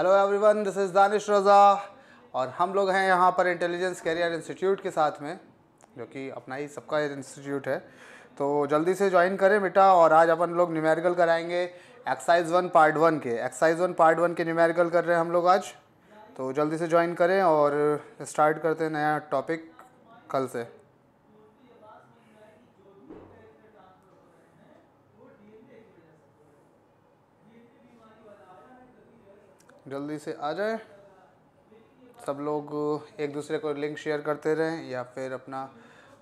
Hello everyone this is Danish Raza और हम लोग हैं यहाँ पर इंटेलिजेंस कैरियर इंस्टीट्यूट के साथ में जो कि अपना ही सबका इंस्टीट्यूट है तो जल्दी से ज्वाइन करें बेटा और आज अपन लोग न्यूमेरिकल कराएंगे एक्साइज़ वन पार्ट वन के एक्साइज़ वन पार्ट वन के न्यूमेरिकल कर रहे हैं हम लोग आज तो जल्दी से ज्वाइन करें और स्टार्ट करते हैं नया टॉपिक कल से जल्दी से आ जाए सब लोग एक दूसरे को लिंक शेयर करते रहें या फिर अपना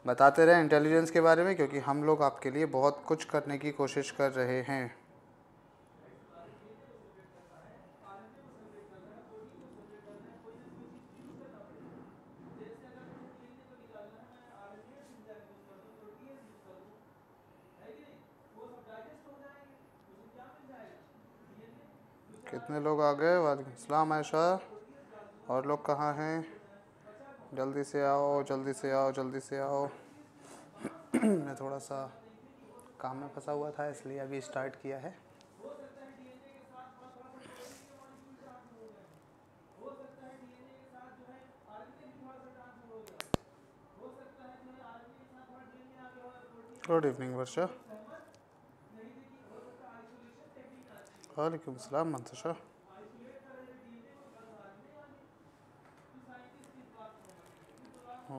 बताते रहें इंटेलिजेंस के बारे में क्योंकि हम लोग आपके लिए बहुत कुछ करने की कोशिश कर रहे हैं कितने लोग आ गए वालेकुम अस्सलाम आयशा और लोग कहाँ हैं जल्दी से आओ जल्दी से आओ जल्दी से आओ मैं थोड़ा सा काम में फंसा हुआ था इसलिए अभी स्टार्ट किया है गुड इवनिंग वर्षा वालेकुम अस्सलाम मंतशा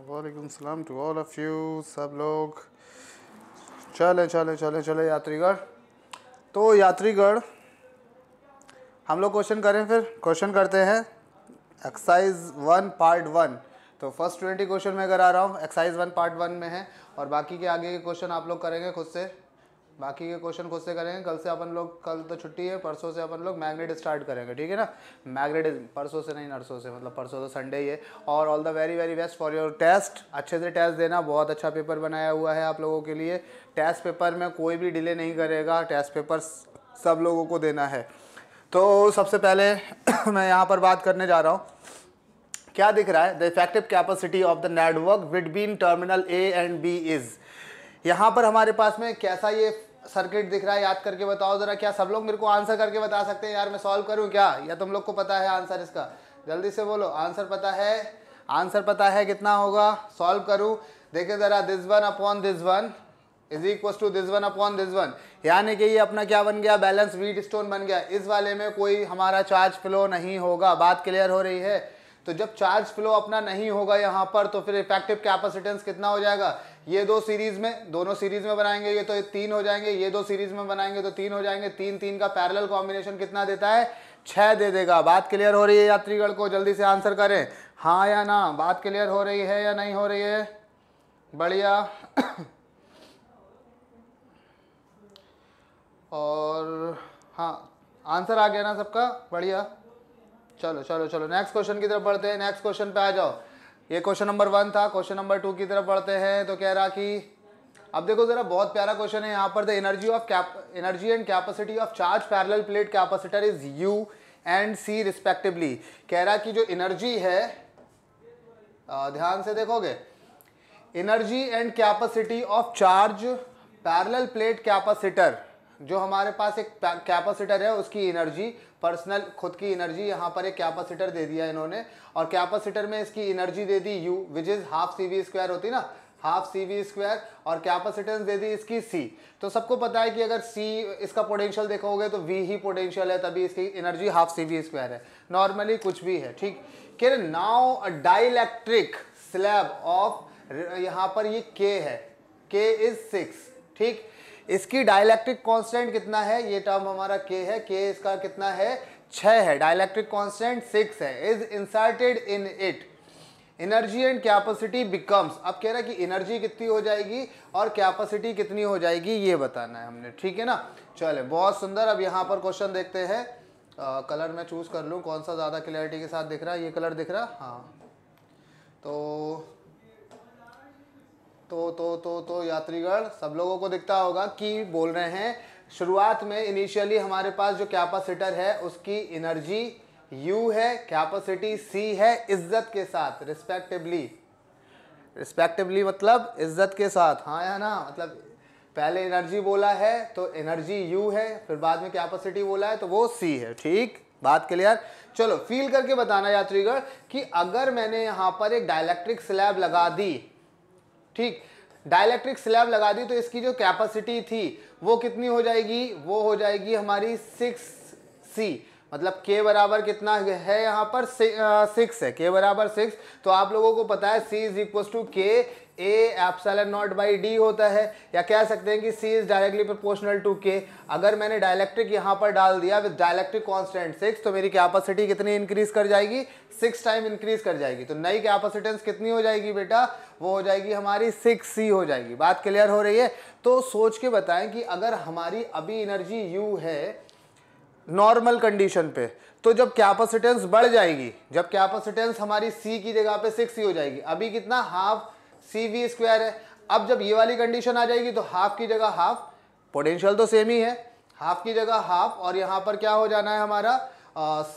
वालेकुम सलाम टू ऑल ऑफ यू सब लोग चले चले चले चले यात्रीगढ़ तो यात्रीगढ़ हम लोग क्वेश्चन करें फिर क्वेश्चन करते हैं एक्सरसाइज वन पार्ट वन तो फर्स्ट ट्वेंटी क्वेश्चन मैं करा रहा हूँ एक्सरसाइज वन पार्ट वन में है और बाकी के आगे के क्वेश्चन आप लोग करेंगे खुद से बाकी के क्वेश्चन खुद से करेंगे कल से अपन लोग कल तो छुट्टी है परसों से अपन लोग मैग्नेट स्टार्ट करेंगे ठीक है ना मैग्नेट परसों से नहीं नरसों से मतलब परसों तो संडे ही है और all the very very best for your test अच्छे से टेस्ट देना बहुत अच्छा पेपर बनाया हुआ है आप लोगों के लिए टेस्ट पेपर में कोई भी डिले नहीं करेगा टेस्ट पेपर सब लोगों को देना है तो सबसे पहले मैं यहाँ पर बात करने जा रहा हूँ क्या दिख रहा है the effective capacity of the network between terminal A and B is यहाँ पर हमारे पास में कैसा ये सर्किट दिख रहा है याद करके बताओ ज़रा क्या सब लोग मेरे को आंसर करके बता सकते हैं यार मैं सॉल्व करूँ क्या या तुम लोग को पता है आंसर इसका जल्दी से बोलो आंसर पता है आंसर पता है कितना होगा सॉल्व करूँ देखिए ज़रा this one upon this one is equal to this one upon this one यानी कि ये अपना क्या बन गया बैलेंस व्हीट स्टोन बन गया इस वाले में कोई हमारा चार्ज फ्लो नहीं होगा बात क्लियर हो रही है तो जब चार्ज फ्लो अपना नहीं होगा यहाँ पर तो फिर इफेक्टिव कैपेसिटेंस कितना हो जाएगा ये दो सीरीज में दोनों सीरीज में बनाएंगे ये तो तीन हो जाएंगे ये दो सीरीज में बनाएंगे तो तीन हो जाएंगे तीन तीन का पैरेलल कॉम्बिनेशन कितना देता है छह दे देगा बात क्लियर हो रही है यात्रीगण को जल्दी से आंसर करें हाँ या ना बात क्लियर हो रही है या नहीं हो रही है बढ़िया और हाँ आंसर आ गया ना सबका बढ़िया चलो चलो चलो नेक्स्ट क्वेश्चन की तरफ बढ़ते हैं नेक्स्ट क्वेश्चन पे आ जाओ ये क्वेश्चन नंबर वन था क्वेश्चन नंबर टू की तरफ बढ़ते हैं तो कह रहा कि अब देखो जरा बहुत प्यारा क्वेश्चन है यहाँ पर the energy of energy and capacity of charge parallel plate capacitor is U and C respectively कह रहा कि जो एनर्जी है ध्यान से देखोगे energy and capacity of charge parallel plate capacitor जो हमारे पास एक कैपेसिटर है उसकी एनर्जी पर्सनल खुद की एनर्जी यहाँ पर एक कैपेसिटर दे दिया इन्होंने और कैपेसिटर में इसकी एनर्जी दे दी U which is half C V square होती ना हाफ सी वी स्क्वायर और कैपेसिटेंस दे दी इसकी सी तो सबको पता है कि अगर सी इसका पोटेंशियल देखोगे तो वी ही पोटेंशियल है तभी इसकी energy half C V square है नॉर्मली कुछ भी है ठीक किर नाउ डाइलेक्ट्रिक स्लैब ऑफ यहाँ पर ये के है के इज सिक्स ठीक इसकी डायलैक्ट्रिक कांस्टेंट कितना है ये टर्म हमारा के है के इसका कितना है छः है डायलैक्ट्रिक कांस्टेंट सिक्स है is inserted in it energy and capacity becomes अब कह रहा है कि एनर्जी कितनी हो जाएगी और कैपेसिटी कितनी हो जाएगी ये बताना है हमने ठीक है ना चले बहुत सुंदर अब यहाँ पर क्वेश्चन देखते हैं कलर मैं चूज़ कर लूँ कौन सा ज़्यादा क्लियरिटी के साथ दिख रहा है ये कलर दिख रहा हाँ तो तो तो तो तो यात्रीगण सब लोगों को दिखता होगा कि बोल रहे हैं शुरुआत में इनिशियली हमारे पास जो कैपेसिटर है उसकी एनर्जी यू है कैपेसिटी सी है इज्जत के साथ रिस्पेक्टिवली रिस्पेक्टिवली मतलब इज्जत के साथ हाँ या ना मतलब पहले एनर्जी बोला है तो एनर्जी यू है फिर बाद में कैपेसिटी बोला है तो वो सी है ठीक बात क्लियर चलो फील करके बताना यात्रीगढ़ कि अगर मैंने यहाँ पर एक डायलैक्ट्रिक स्लैब लगा दी ठीक डायलैक्ट्रिक स्लैब लगा दी तो इसकी जो कैपेसिटी थी वो कितनी हो जाएगी वो हो जाएगी हमारी सिक्स सी मतलब के बराबर कितना है यहाँ पर सिक्स है के बराबर सिक्स तो आप लोगों को पता है C is equal to K A epsilon naught by D होता है या कह सकते हैं कि C is directly proportional to K अगर मैंने डायलैक्ट्रिक यहाँ पर डाल दिया विद डायलैक्ट्रिक कॉन्स्टेंट सिक्स तो मेरी कैपेसिटी कितनी इंक्रीज कर जाएगी सिक्स टाइम इंक्रीज कर जाएगी तो नई कैपेसिटेंस कितनी हो जाएगी बेटा वो हो जाएगी हमारी सिक्स सी हो जाएगी बात क्लियर हो रही है तो सोच के बताएं कि अगर हमारी अभी एनर्जी यू है नॉर्मल कंडीशन पे तो जब कैपेसिटेंस बढ़ जाएगी जब कैपेसिटेंस हमारी सी की जगह पे सिक्स ही हो जाएगी अभी कितना हाफ सी वी स्क्वायर है अब जब ये वाली कंडीशन आ जाएगी तो हाफ की जगह हाफ पोटेंशियल तो सेम ही है हाफ की जगह हाफ और यहाँ पर क्या हो जाना है हमारा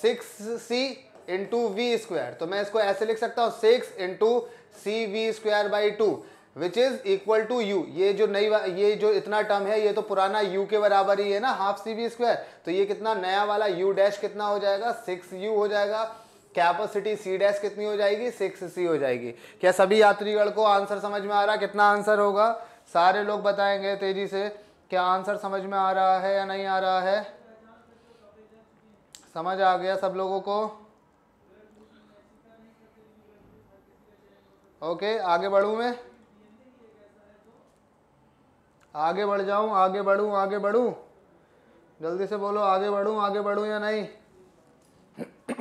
six C into V square तो मैं इसको ऐसे लिख सकता हूँ six into C V square by two which is equal to U ये जो नई ये जो इतना टर्म है ये तो पुराना यू के बराबर ही है ना हाफ सी वी स्क्वायर तो ये कितना नया वाला यू डैश कितना हो जाएगा सिक्स यू हो जाएगा कैपेसिटी सी डैस कितनी हो जाएगी सिक्स सी हो जाएगी क्या सभी यात्रीगण को आंसर समझ में आ रहा है कितना आंसर होगा सारे लोग बताएंगे तेजी से क्या आंसर समझ में आ रहा है या नहीं आ रहा है समझ आ गया सब लोगों को ओके आगे बढ़ूँ मैं आगे बढ़ जाऊं आगे बढ़ू आगे बढ़ू जल्दी से बोलो आगे बढ़ू आगे बढ़ूँ या नहीं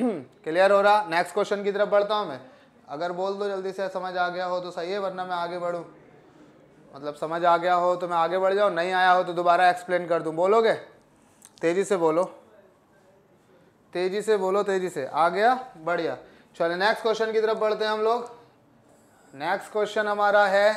क्लियर हो रहा नेक्स्ट क्वेश्चन की तरफ बढ़ता हूँ मैं अगर बोल दो जल्दी से समझ आ गया हो तो सही है वरना मैं आगे बढ़ूँ मतलब समझ आ गया हो तो मैं आगे बढ़ जाऊँ नहीं आया हो तो दोबारा एक्सप्लेन कर दूँ बोलोगे तेज़ी से बोलो तेज़ी से बोलो तेज़ी से आ गया बढ़िया चलो नेक्स्ट क्वेश्चन की तरफ बढ़ते हैं हम लोग नेक्स्ट क्वेश्चन हमारा है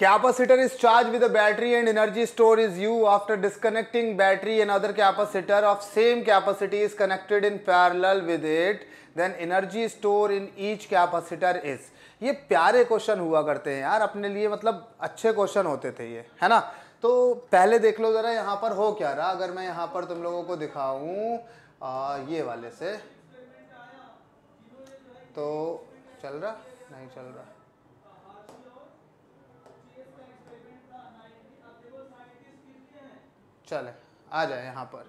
Capacitor is charged with a battery and energy stored is U after disconnecting battery another capacitor of same capacity is connected in parallel with it then energy stored in each capacitor is ये प्यारे question हुआ करते हैं यार अपने लिए मतलब अच्छे क्वेश्चन होते थे ये है ना तो पहले देख लो ज़रा यहाँ पर हो क्या रहा अगर मैं यहाँ पर तुम लोगों को दिखाऊँ ये वाले से तो चल रहा नहीं चल रहा चले आ जाए यहाँ पर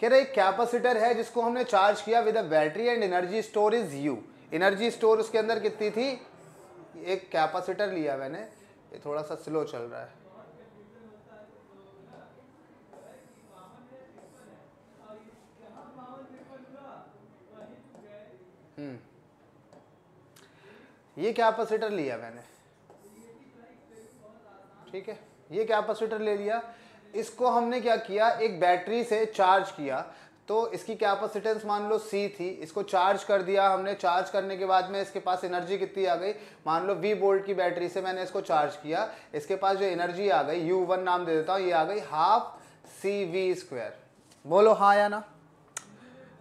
कह रहे एक कैपेसिटर है जिसको हमने चार्ज किया with a battery and energy store is U energy store उसके अंदर कितनी थी एक कैपेसिटर लिया मैंने ये थोड़ा सा स्लो चल रहा है हम्म। ये कैपेसिटर लिया मैंने ठीक है ये कैपेसिटर ले लिया इसको हमने क्या किया एक बैटरी से चार्ज किया तो इसकी कैपेसिटेंस मान लो सी थी इसको चार्ज कर दिया हमने चार्ज करने के बाद में इसके पास एनर्जी कितनी आ गई मान लो वी बोल्ट की बैटरी से मैंने इसको चार्ज किया इसके पास जो एनर्जी आ गई यू वन नाम दे देता हूँ ये आ गई हाफ सी वी स्क्वायर बोलो हाँ या ना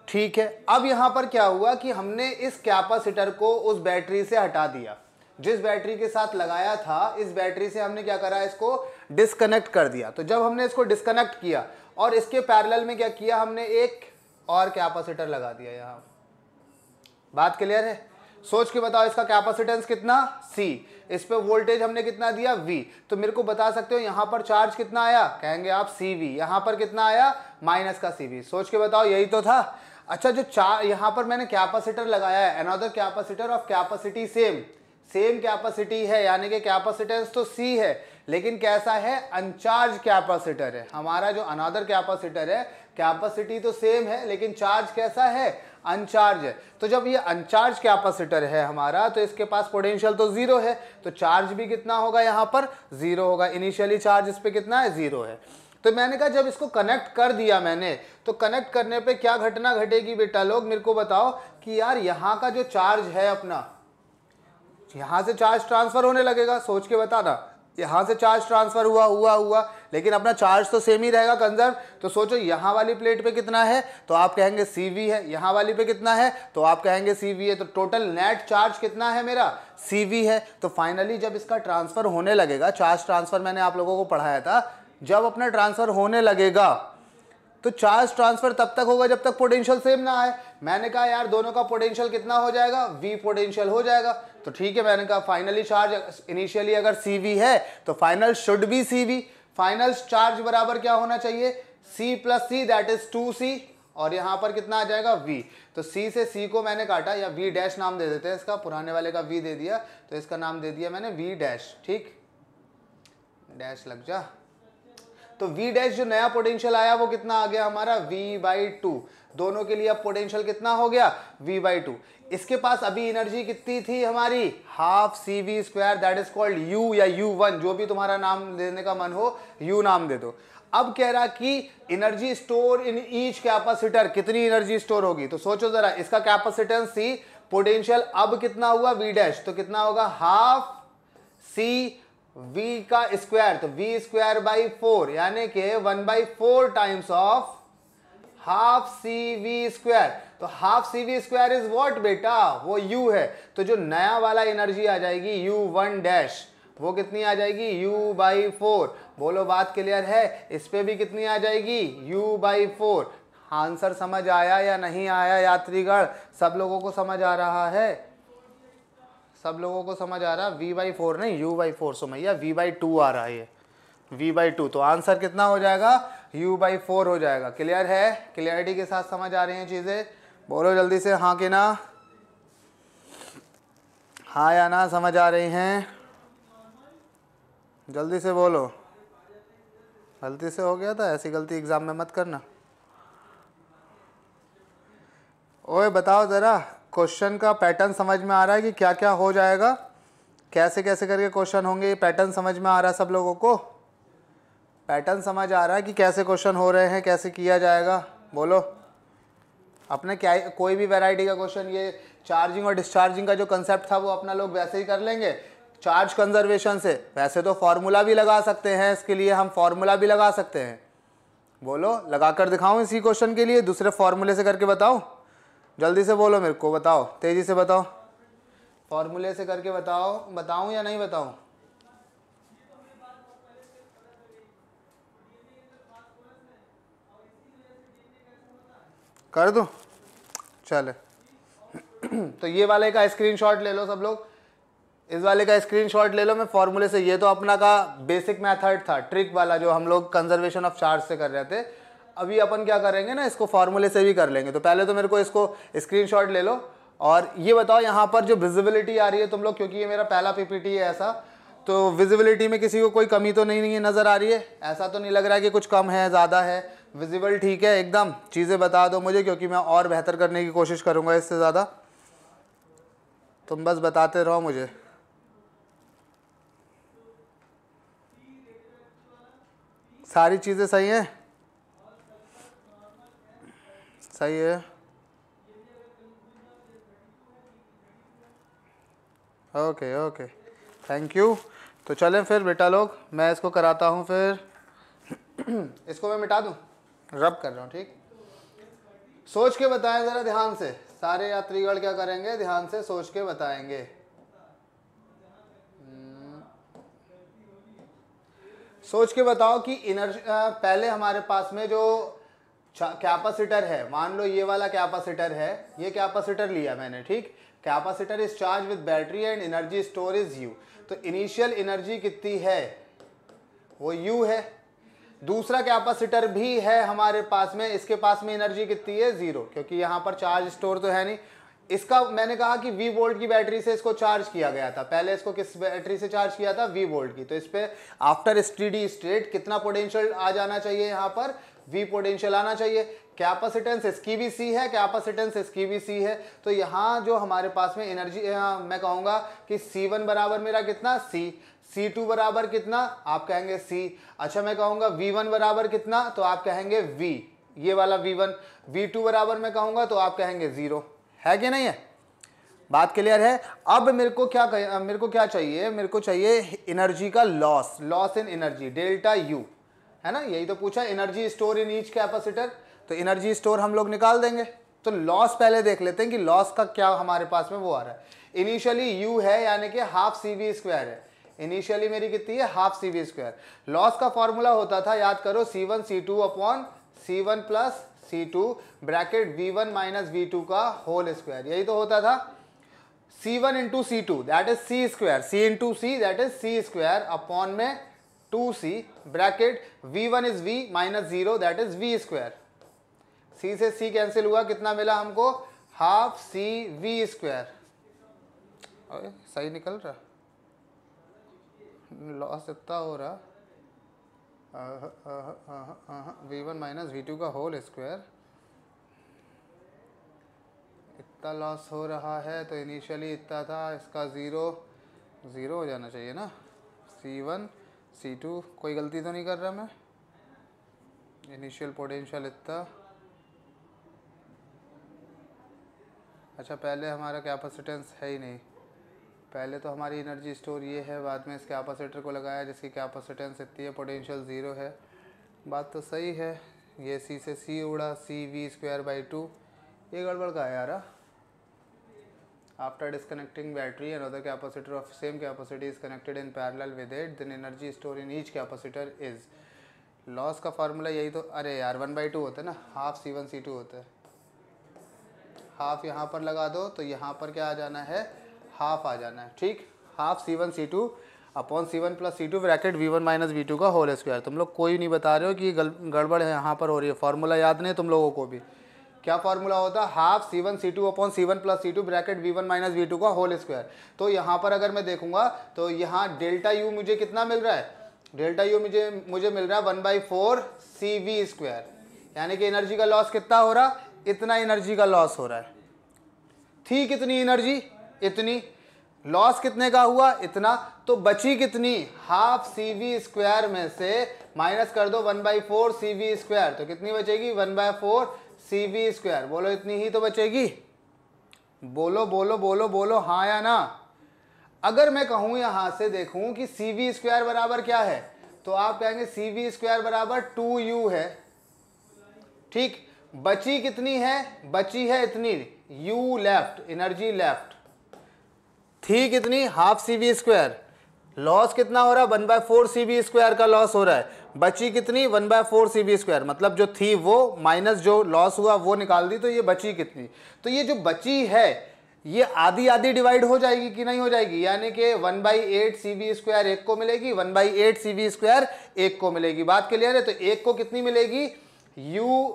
ठीक है अब यहाँ पर क्या हुआ कि हमने इस कैपासीटर को उस बैटरी से हटा दिया जिस बैटरी के साथ लगाया था इस बैटरी से हमने क्या करा इसको डिस्कनेक्ट कर दिया तो जब हमने इसको डिस्कनेक्ट किया और इसके पैरेलल में क्या किया हमने एक और कैपेसिटर लगा दिया यहाँ बात क्लियर है सोच के बताओ इसका कैपेसिटेंस कितना C इस पर वोल्टेज हमने कितना दिया V तो मेरे को बता सकते हो यहाँ पर चार्ज कितना आया कहेंगे आप सी वी यहाँ पर कितना आया माइनस का सी वी सोच के बताओ यही तो था अच्छा जो चार यहाँ पर मैंने कैपेसिटर लगाया है another capacitor of capacity same same capacity है यानी कि कैपेसिटेंस तो सी है लेकिन कैसा है अनचार्ज कैपेसिटर है हमारा जो अनादर कैपेसिटर है कैपेसिटी तो सेम है लेकिन चार्ज कैसा है अनचार्ज है तो जब ये अनचार्ज कैपेसिटर है हमारा तो इसके पास पोटेंशियल तो जीरो है तो चार्ज भी कितना होगा यहाँ पर जीरो होगा इनिशियली चार्ज इस पर कितना है जीरो है तो मैंने कहा जब इसको कनेक्ट कर दिया मैंने तो कनेक्ट करने पे क्या घटना घटेगी बेटा लोग मेरे को बताओ कि यार यहाँ का जो चार्ज है अपना यहाँ से चार्ज ट्रांसफर होने लगेगा सोच के बता बताना यहाँ से चार्ज ट्रांसफ़र हुआ हुआ हुआ लेकिन अपना चार्ज तो सेम ही रहेगा कंजर्व तो सोचो यहाँ वाली प्लेट पे कितना है तो आप कहेंगे सी वी है यहाँ वाली पे कितना है तो आप कहेंगे सी वी है तो टोटल नेट चार्ज कितना है मेरा सी वी है तो फाइनली जब इसका ट्रांसफ़र होने लगेगा चार्ज ट्रांसफ़र मैंने आप लोगों को पढ़ाया था जब अपना ट्रांसफ़र होने लगेगा तो चार्ज ट्रांसफर तब तक होगा जब तक पोटेंशियल सेम ना आए मैंने कहा यार दोनों का पोटेंशियल कितना हो जाएगा वी पोटेंशियल हो जाएगा तो ठीक है मैंने कहा फाइनली चार्ज इनिशियली अगर सी है तो final should be C final charge बराबर क्या होना चाहिए C plus C that is two C और यहां पर कितना आ जाएगा v तो c से c को मैंने काटा या v डैश नाम दे देते हैं इसका पुराने वाले का v दे दिया तो इसका नाम दे दिया मैंने v डैश ठीक डैश लग जा तो v डैश जो नया पोटेंशियल आया वो कितना आ गया हमारा v बाई टू दोनों के लिए अब पोटेंशियल कितना हो गया v बाई टू इसके पास अभी एनर्जी कितनी थी हमारी half C V square that is called u या u1 जो भी तुम्हारा नाम देने का मन हो u नाम दे दो अब कह रहा कि energy store in each capacitor कितनी एनर्जी स्टोर होगी तो सोचो जरा इसका कैपेसिटेंस थी पोटेंशियल अब कितना हुआ v डैश तो कितना होगा हाफ सी v का स्क्वायर तो v स्क्वायर बाई फोर यानी कि one by four times of half C V square तो half C V square is what बेटा वो यू है तो जो नया वाला एनर्जी आ जाएगी यू वन डैश वो कितनी आ जाएगी u बाई फोर बोलो बात क्लियर है इस पर भी कितनी आ जाएगी u बाई फोर आंसर समझ आया या नहीं आया यात्रीगण सब लोगों को समझ आ रहा है सब लोगों को समझ आ रहा है वी बाई फोर नहीं यू बाई फोर सो मैया वी बाई टू आ रहा है वी बाई टू तो आंसर कितना हो जाएगा यू बाई फोर हो जाएगा क्लियर है क्लियरिटी के साथ समझ आ रही हैं चीज़ें बोलो जल्दी से हाँ के ना हाँ या ना समझ आ रही हैं जल्दी से बोलो गलती से हो गया था ऐसी गलती एग्ज़ाम में मत करना ओए बताओ ज़रा क्वेश्चन का पैटर्न समझ में आ रहा है कि क्या क्या हो जाएगा कैसे कैसे करके क्वेश्चन होंगे ये पैटर्न समझ में आ रहा है सब लोगों को पैटर्न समझ आ रहा है कि कैसे क्वेश्चन हो रहे हैं कैसे किया जाएगा बोलो अपने क्या कोई भी वैरायटी का क्वेश्चन ये चार्जिंग और डिस्चार्जिंग का जो कंसेप्ट था वो अपना लोग वैसे ही कर लेंगे चार्ज कंजर्वेशन से वैसे तो फार्मूला भी लगा सकते हैं इसके लिए हम फार्मूला भी लगा सकते हैं बोलो लगा कर दिखाऊँ इसी क्वेश्चन के लिए दूसरे फार्मूले से करके बताओ जल्दी से बोलो मेरे को बताओ तेज़ी से बताओ फार्मूले से करके बताओ बताऊं या नहीं बताऊं कर दो चले तो ये वाले का स्क्रीनशॉट ले लो सब लोग इस वाले का स्क्रीनशॉट ले लो मैं फॉर्मूले से ये तो अपना का बेसिक मेथड था ट्रिक वाला जो हम लोग कंजर्वेशन ऑफ चार्ज से कर रहे थे अभी अपन क्या करेंगे ना इसको फॉर्मूले से भी कर लेंगे तो पहले तो मेरे को इसको स्क्रीनशॉट ले लो और ये बताओ यहाँ पर जो विजिबिलिटी आ रही है तुम लोग क्योंकि ये मेरा पहला पीपीटी है ऐसा तो विजिबिलिटी में किसी को कोई कमी तो नहीं, नहीं है नज़र आ रही है ऐसा तो नहीं लग रहा है कि कुछ कम है ज़्यादा है विजिबल ठीक है एकदम चीज़ें बता दो मुझे क्योंकि मैं और बेहतर करने की कोशिश करूँगा इससे ज़्यादा तुम बस बताते रहो मुझे सारी चीज़ें सही हैं सही है ओके ओके थैंक यू तो चलें फिर बेटा लोग मैं इसको कराता हूँ फिर इसको मैं मिटा दूँ रब कर रहा हूँ ठीक सोच के बताएं ज़रा ध्यान से सारे यात्रीगण क्या करेंगे ध्यान से सोच के बताएंगे हम्म। सोच के बताओ कि इनर पहले हमारे पास में जो कैपेसिटर है मान लो ये वाला कैपेसिटर है ये कैपेसिटर लिया मैंने ठीक capacitor is charge with battery and energy store is U तो इनिशियल एनर्जी कितनी है वो यू है दूसरा कैपेसिटर भी है हमारे पास में इसके पास में एनर्जी कितनी है ज़ीरो क्योंकि यहाँ पर चार्ज स्टोर तो है नहीं इसका मैंने कहा कि वी वोल्ट की बैटरी से इसको चार्ज किया गया था पहले इसको किस बैटरी से चार्ज किया था वी वोल्ट की तो इस पर आफ्टर स्टडी स्टेट कितना पोटेंशियल आ जाना चाहिए यहाँ पर वी पोटेंशियल आना चाहिए कैपेसिटेंस इसकी भी सी है कैपेसिटेंस इसकी भी सी है तो यहाँ जो हमारे पास में एनर्जी मैं कहूँगा कि सी वन बराबर मेरा कितना सी C2 बराबर कितना आप कहेंगे C अच्छा मैं कहूँगा V1 बराबर कितना तो आप कहेंगे V ये वाला V1 V2 बराबर मैं कहूंगा तो आप कहेंगे ज़ीरो है कि नहीं है बात क्लियर है अब मेरे को क्या मेरे को क्या चाहिए मेरे को चाहिए एनर्जी का loss loss in energy delta U है ना यही तो पूछा energy store in each capacitor तो एनर्जी स्टोर हम लोग निकाल देंगे तो लॉस पहले देख लेते हैं कि लॉस का क्या हमारे पास में वो आ रहा है इनिशियली यू है यानी कि हाफ सी वी स्क्वायर है इनिशियली मेरी कितनी है half C V square loss का फॉर्मूला होता था याद करो C one C two upon C one plus C two bracket V one minus V two का होल स्क्वायर यही तो होता था C one into C two that is C square C into C that is C square upon में two C bracket V one is V minus zero that is V square C से C cancel हुआ कितना मिला हमको half C V square सही निकल रहा loss इतना हो रहा V one minus V two का होल स्क्वायर इतना लॉस हो रहा है तो इनिशियली इतना था इसका ज़ीरो ज़ीरो हो जाना चाहिए ना सी वन सी टू कोई गलती तो नहीं कर रहा मैं इनिशियल पोटेंशियल इतना अच्छा पहले हमारा कैपेसिटेंस है ही नहीं पहले तो हमारी एनर्जी स्टोर ये है बाद में इसके कैपेसिटर को लगाया जिसकी कैपेसिटेंस इतनी है पोटेंशियल ज़ीरो है बात तो सही है ये सी से सी उड़ा C V square by two ये गड़बड़ का है यार after disconnecting battery other capacitor of same capacity is connected in parallel with it then energy store in each capacitor is loss का फार्मूला यही तो अरे यार वन बाई टू होता है ना half C one C two होता है हाफ यहाँ पर लगा दो तो यहाँ पर क्या आ जाना है हाफ आ जाना है ठीक half C one C two upon C one plus C two bracket V one minus V two का होल स्क्वायर तुम लोग कोई नहीं बता रहे हो कि गड़बड़ है यहाँ पर हो रही है फार्मूला याद नहीं तुम लोगों को भी क्या फार्मूला होता है half C one C two upon C one plus C two bracket V one minus V two का होल स्क्वायर तो यहाँ पर अगर मैं देखूंगा तो यहाँ डेल्टा यू मुझे कितना मिल रहा है डेल्टा यू मुझे मुझे मिल रहा है one by four C V square यानी कि एनर्जी का लॉस कितना हो रहा इतना एनर्जी का लॉस हो रहा है थी कितनी एनर्जी इतनी लॉस कितने का हुआ इतना तो बची कितनी हाफ सी वी स्क्वायर में से माइनस कर दो one by four C V square तो कितनी बचेगी one by four C V square बोलो इतनी ही तो बचेगी बोलो बोलो बोलो बोलो हाँ या ना अगर मैं कहूँ यहाँ से देखूँ कि सी वी स्क्वायर बराबर क्या है तो आप कहेंगे सी वी स्क्वायर बराबर टू यू है ठीक बची कितनी है बची है इतनी यू लेफ्ट एनर्जी लेफ्ट थी कितनी half C B square loss कितना हो रहा है one by four C B square का लॉस हो रहा है बची कितनी one by four C B square मतलब जो थी वो माइनस जो लॉस हुआ वो निकाल दी तो ये बची कितनी तो ये जो बची है ये आधी आधी डिवाइड हो जाएगी कि नहीं हो जाएगी यानी कि one by eight C B square एक को मिलेगी one by eight C B square एक को मिलेगी बात क्लियर है तो एक को कितनी मिलेगी यू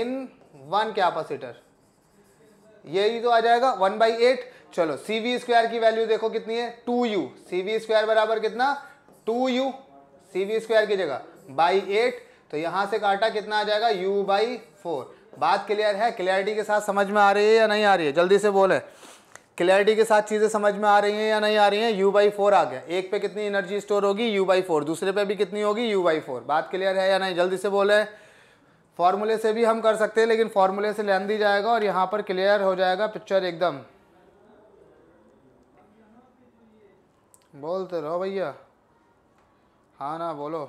इन वन कैपेसिटर यही तो आ जाएगा वन बाई एट चलो सी वी स्क्वायर की वैल्यू देखो कितनी है two U C V square बराबर कितना two U C V square की जगह बाई एट तो यहां से काटा कितना आ जाएगा यू बाई फोर बात क्लियर है क्लियरिटी के साथ समझ में आ रही है या नहीं आ रही है जल्दी से बोले क्लियरिटी के साथ चीज़ें समझ में आ रही हैं या नहीं आ रही हैं यू बाई फोर आ गया एक पे कितनी एनर्जी स्टोर होगी यू बाई फोर दूसरे पे भी कितनी होगी यू बाई फोर बात क्लियर है या नहीं जल्दी से बोले फॉर्मूले से भी हम कर सकते हैं लेकिन फॉर्मूले से लेन दी जाएगा और यहाँ पर क्लियर हो जाएगा पिक्चर एकदम बोलते रहो भैया हाँ ना बोलो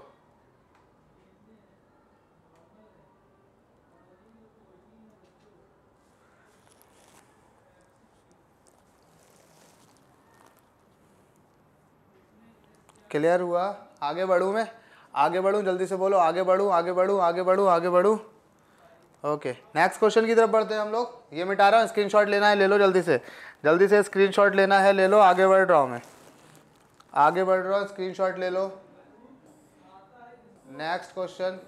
क्लियर हुआ आगे बढ़ूँ मैं आगे बढ़ूँ जल्दी से बोलो आगे बढ़ूँ आगे बढ़ूँ आगे बढ़ूँ आगे बढ़ूँ ओके नेक्स्ट क्वेश्चन की तरफ बढ़ते हैं हम लोग ये मिटा रहा हूँ शॉट लेना है ले लो जल्दी से जल्दी से शॉट लेना है ले लो आगे बढ़ रहा हूँ मैं आगे बढ़ रहा हूँ शॉट ले लो नेक्स्ट क्वेश्चन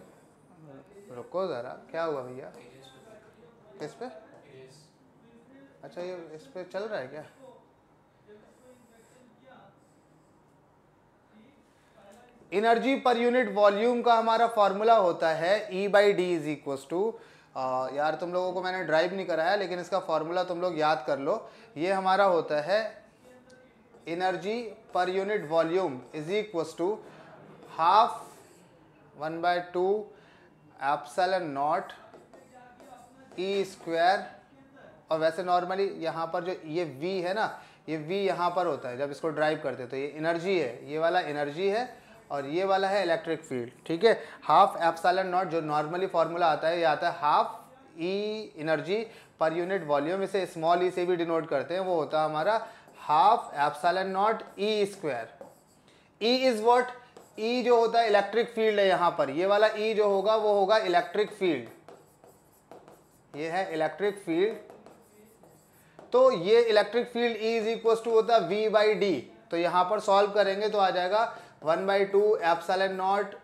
रुको ज़रा क्या हुआ भैया इस पर अच्छा ये इस पर चल रहा है क्या एनर्जी पर यूनिट वॉल्यूम का हमारा फॉर्मूला होता है E by D is equals to यार तुम लोगों को मैंने ड्राइव नहीं कराया लेकिन इसका फॉर्मूला तुम लोग याद कर लो ये हमारा होता है एनर्जी पर unit volume is equals to half one by two epsilon naught E square और वैसे नॉर्मली यहाँ पर जो ये वी है ना ये वी यहाँ पर होता है जब इसको ड्राइव करते हैं तो ये एनर्जी है ये वाला एनर्जी है और ये वाला है इलेक्ट्रिक फील्ड ठीक है हाफ एप्सल नॉट जो नॉर्मली फार्मूला आता है ये आता है हाफ ई एनर्जी पर यूनिट वॉल्यूम इसे स्मॉल ई e से भी डिनोट करते हैं वो होता है हमारा half epsilon naught E square E is what E जो होता है इलेक्ट्रिक फील्ड है यहां पर ये वाला ई e जो होगा वो होगा इलेक्ट्रिक फील्ड ये है इलेक्ट्रिक फील्ड तो ये electric field E is equal to होता है वी बाई डी तो यहां पर सॉल्व करेंगे तो आ जाएगा one by two epsilon naught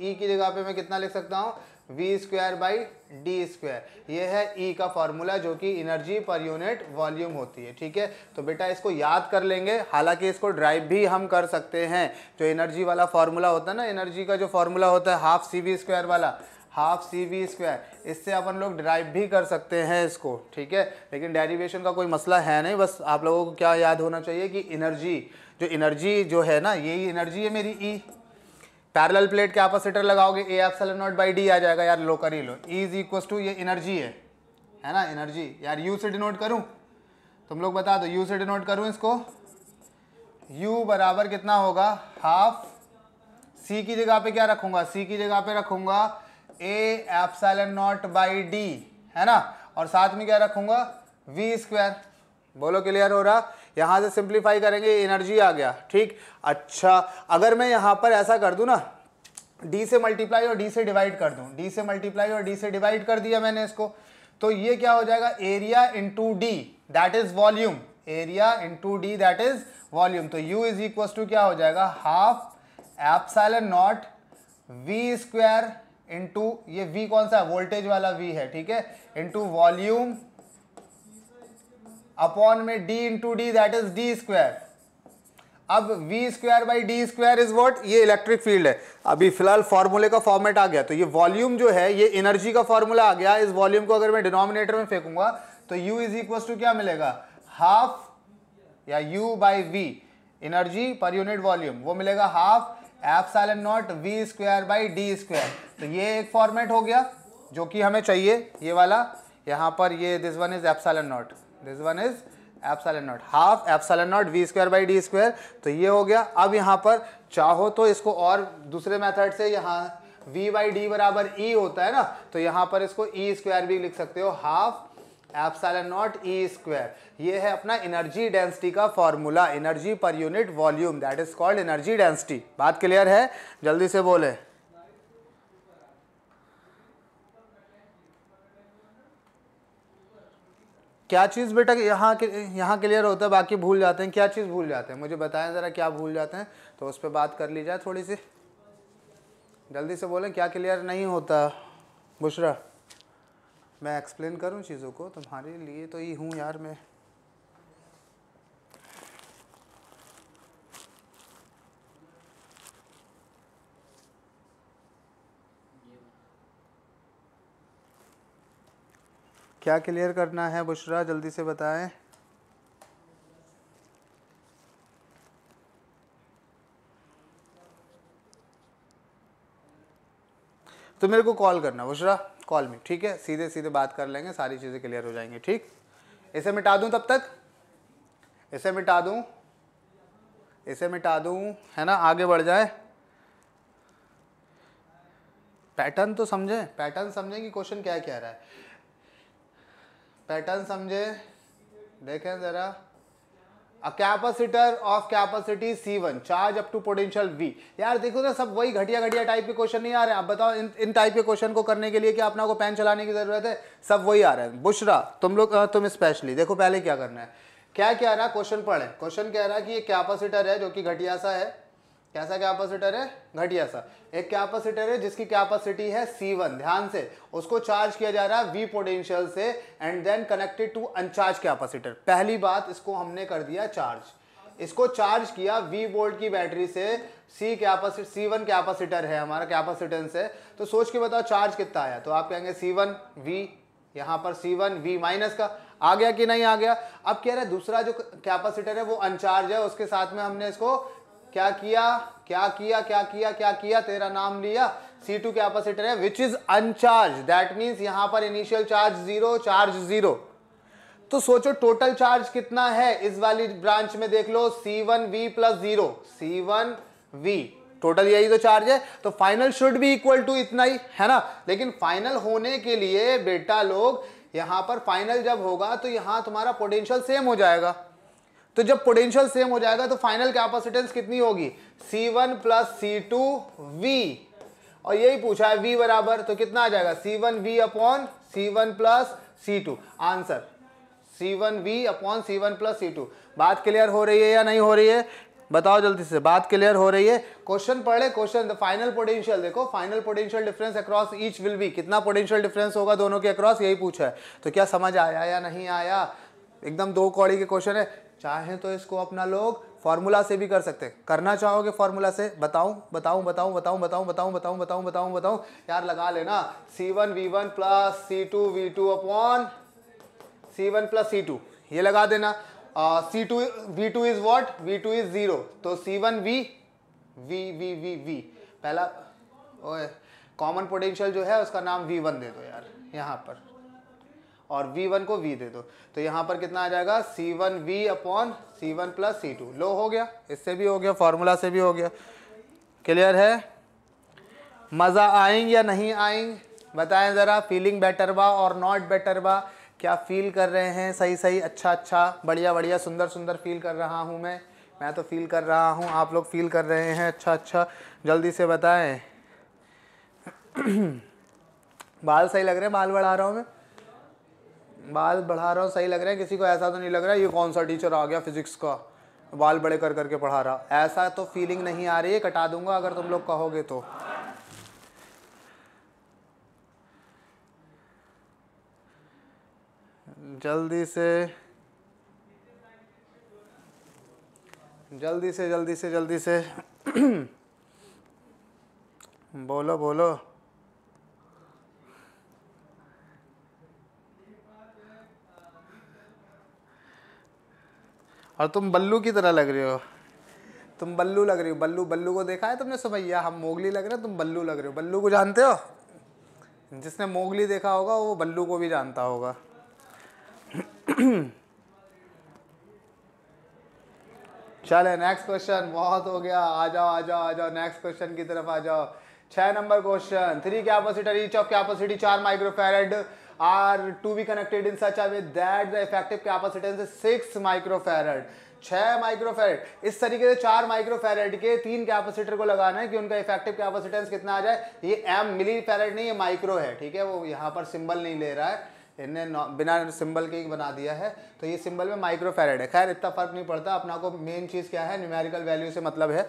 E e की जगह पे मैं कितना लिख सकता हूँ V square by D square ये है ई e का फॉर्मूला जो कि एनर्जी पर यूनिट वॉल्यूम होती है ठीक है तो बेटा इसको याद कर लेंगे हालांकि इसको ड्राइव भी हम कर सकते हैं जो एनर्जी वाला फॉर्मूला होता है ना एनर्जी का जो फॉर्मूला होता है हाफ सी वी स्क्वायर वाला हाफ सी वी स्क्वायर इससे अपन लोग ड्राइव भी कर सकते हैं इसको ठीक है लेकिन डेरिवेशन का कोई मसला है नहीं बस आप लोगों को क्या याद होना चाहिए कि एनर्जी जो एनर्जी जो है ना यही एनर्जी है मेरी ई पैरेलल प्लेट के कैपेसिटर लगाओगे A epsilon naught by D आ जाएगा यार लो कर ही लो ई इज इक्वस टू ये एनर्जी है है ना एनर्जी यार यू से डिनोट करूँ तुम लोग बता दो यू से डिनोट करूँ इसको यू बराबर कितना होगा हाफ सी की जगह पे क्या रखूँगा सी की जगह पे रखूँगा A epsilon naught by D है ना और साथ में क्या रखूँगा वी स्क्वायर बोलो क्लियर हो रहा यहाँ से सिंप्लीफाई करेंगे एनर्जी आ गया ठीक अच्छा अगर मैं यहाँ पर ऐसा कर दूँ ना डी से मल्टीप्लाई और डी से डिवाइड कर दूँ डी से मल्टीप्लाई और डी से डिवाइड कर दिया मैंने इसको तो ये क्या हो जाएगा area into D that is volume area into D that is volume तो u इज इक्वल टू क्या हो जाएगा half epsilon naught V square into ये v कौन सा है वोल्टेज वाला v है ठीक है इंटू वॉल्यूम अपॉन में D into D that is D square अब v square by D square is what ये इलेक्ट्रिक फील्ड है अभी फिलहाल फॉर्मूले का फॉर्मेट आ गया तो ये वॉल्यूम जो है ये एनर्जी का फॉर्मूला आ गया इस वॉल्यूम को अगर मैं डिनोमिनेटर में फेंकूंगा तो u इज इक्व टू क्या मिलेगा हाफ या u बाई वी एनर्जी पर यूनिट वॉल्यूम वो मिलेगा half epsilon naught V square by D square तो ये एक फॉर्मेट हो गया जो कि हमें चाहिए ये वाला यहाँ पर ये this one is epsilon naught this one is epsilon naught half epsilon naught V square by D square तो ये हो गया अब यहाँ पर चाहो तो इसको और दूसरे मेथड से यहाँ v बाई डी बराबर e होता है ना तो यहाँ पर इसको e स्क्वायर भी लिख सकते हो half epsilon naught E square ये है अपना एनर्जी डेंसिटी का फॉर्मूला एनर्जी पर unit volume that is called energy density बात क्लियर है जल्दी से बोले क्या चीज़ बेटा यहाँ के यहाँ क्लियर होता है बाकी भूल जाते हैं क्या चीज़ भूल जाते हैं मुझे बताएं ज़रा क्या भूल जाते हैं तो उस पर बात कर ली जाए थोड़ी सी जल्दी से बोलें क्या क्लियर नहीं होता बुशरा मैं एक्सप्लेन करूँ चीज़ों को तुम्हारे लिए तो ही हूँ यार मैं क्या क्लियर करना है बुशरा जल्दी से बताएं तो मेरे को कॉल करना बुशरा कॉल में ठीक है सीधे सीधे बात कर लेंगे सारी चीज़ें क्लियर हो जाएंगे ठीक इसे मिटा दूं तब तक इसे मिटा दूं इसे मिटा दूं है ना आगे बढ़ जाए पैटर्न तो समझे पैटर्न समझें कि क्वेश्चन क्या कह रहा है पैटर्न समझे देखें ज़रा a capacitor of capacity C one charge up to potential V यार देखो ना सब वही घटिया घटिया टाइप के क्वेश्चन नहीं आ रहे हैं आप बताओ इन इन टाइप के क्वेश्चन को करने के लिए क्या अपना को पेन चलाने की जरूरत है सब वही आ रहे हैं बुशरा तुम लोग तुम स्पेशली देखो पहले क्या करना है क्या कह रहा क्वेश्चन पढ़े क्वेश्चन कह रहा है कि ये कैपेसिटर है जो कि घटिया सा है कैसा कैपेसिटर है घटिया सा एक कैपेसिटर है जिसकी कैपेसिटी है C1 ध्यान से उसको चार्ज किया जा रहा है V पोटेंशियल से and then connected to uncharge capacitor पहली बात इसको हमने कर दिया चार्ज इसको चार्ज किया V वोल्ट की बैटरी से C कैपेसिटर C1 कैपेसिटर है हमारा कैपेसिटेंस है तो सोच के बताओ चार्ज कितना आया तो आप कहेंगे C1 V यहां पर C1 V माइनस का आ गया कि नहीं आ गया अब कह रहा है दूसरा जो कैपेसिटर है वो अनचार्ज है उसके साथ में हमने इसको क्या किया क्या किया क्या किया क्या किया तेरा नाम लिया C2 कैपेसिटर है which is uncharge that means यहां पर initial charge zero charge zero तो सोचो टोटल चार्ज कितना है इस वाली ब्रांच में देख लो C one V plus zero C one V total यही तो चार्ज है तो फाइनल शुड भी इक्वल टू इतना ही है ना लेकिन फाइनल होने के लिए बेटा लोग यहां पर फाइनल जब होगा तो यहां तुम्हारा पोटेंशियल सेम हो जाएगा तो जब पोटेंशियल सेम हो जाएगा तो फाइनल कैपेसिटेंस कितनी होगी C one plus C two V और यही पूछा है वी बराबर तो कितना आ जाएगा C one V upon C one plus C two answer C one V upon C one plus C two बात क्लियर हो रही है या नहीं हो रही है बताओ जल्दी से बात क्लियर हो रही है क्वेश्चन पढ़े क्वेश्चन फाइनल पोटेंशियल देखो final potential difference across each will be कितना पोटेंशियल डिफरेंस होगा दोनों के अक्रॉस यही पूछा है तो क्या समझ आया या नहीं आया एकदम दो कौड़ी के क्वेश्चन है चाहें तो इसको अपना लोग फॉर्मूला से भी कर सकते हैं करना चाहोगे फॉर्मूला से बताऊं बताऊं बताऊं बताऊं बताऊं बताऊं बताऊं बताऊं बताऊं बताऊं यार लगा लेना C one V one plus C two V two upon C one plus C two ये लगा देना C two V two is what V two is zero तो C one V V V V V पहला common potential जो है उसका नाम we one दे दो यार यहाँ पर और वी वन को वी दे दो तो यहाँ पर कितना आ जाएगा C one V upon C one plus C two लो हो गया इससे भी हो गया फॉर्मूला से भी हो गया क्लियर है मज़ा आएंगे या नहीं आएंगे बताएं ज़रा फीलिंग बेटर बा और नॉट बेटर बा क्या फील कर रहे हैं सही सही अच्छा अच्छा बढ़िया बढ़िया सुंदर सुंदर फील कर रहा हूँ मैं मैं तो फील कर रहा हूँ आप लोग फील कर रहे हैं अच्छा अच्छा जल्दी से बताएं बाल सही लग रहे हैं बाल बढ़ा रहा हूँ मैं बाल बढ़ा रहा हूँ सही लग रहा है किसी को ऐसा तो नहीं लग रहा है ये कौन सा टीचर आ गया फिजिक्स का बाल बड़े कर करके पढ़ा रहा ऐसा तो फीलिंग नहीं आ रही है कटा दूंगा अगर तुम लोग कहोगे तो जल्दी से जल्दी से जल्दी से जल्दी से बोलो बोलो और तुम बल्लू की तरह लग रहे हो तुम बल्लू लग रही हो बल्लू बल्लू को देखा है तुमने सुमैया हम मोगली लग रहे हो तुम बल्लू लग रहे हो बल्लू को जानते हो जिसने मोगली देखा होगा वो बल्लू को भी जानता होगा चले नेक्स्ट क्वेश्चन बहुत हो गया आ जाओ आ जाओ आ जाओ नेक्स्ट क्वेश्चन की तरफ आ जाओ छह number question three capacitor each of capacity चार microfarad are to be connected in such a way that the effective capacitance is 6 microfarad. Microfarad इस तरीके से चार माइक्रोफेरेड के तीन कैपेसिटर को लगाना है कि उनका इफेक्टिव कैपेसिटेंस कितना आ जाए ये एम मिली फेरेड नहीं ये माइक्रो है ठीक है वो यहाँ पर सिंबल नहीं ले रहा है इन्हें बिना सिंबल के ही बना दिया है तो ये सिंबल में माइक्रोफेरेड है खैर इतना फर्क नहीं पड़ता अपना को मेन चीज़ क्या है न्यूमेरिकल वैल्यू से मतलब है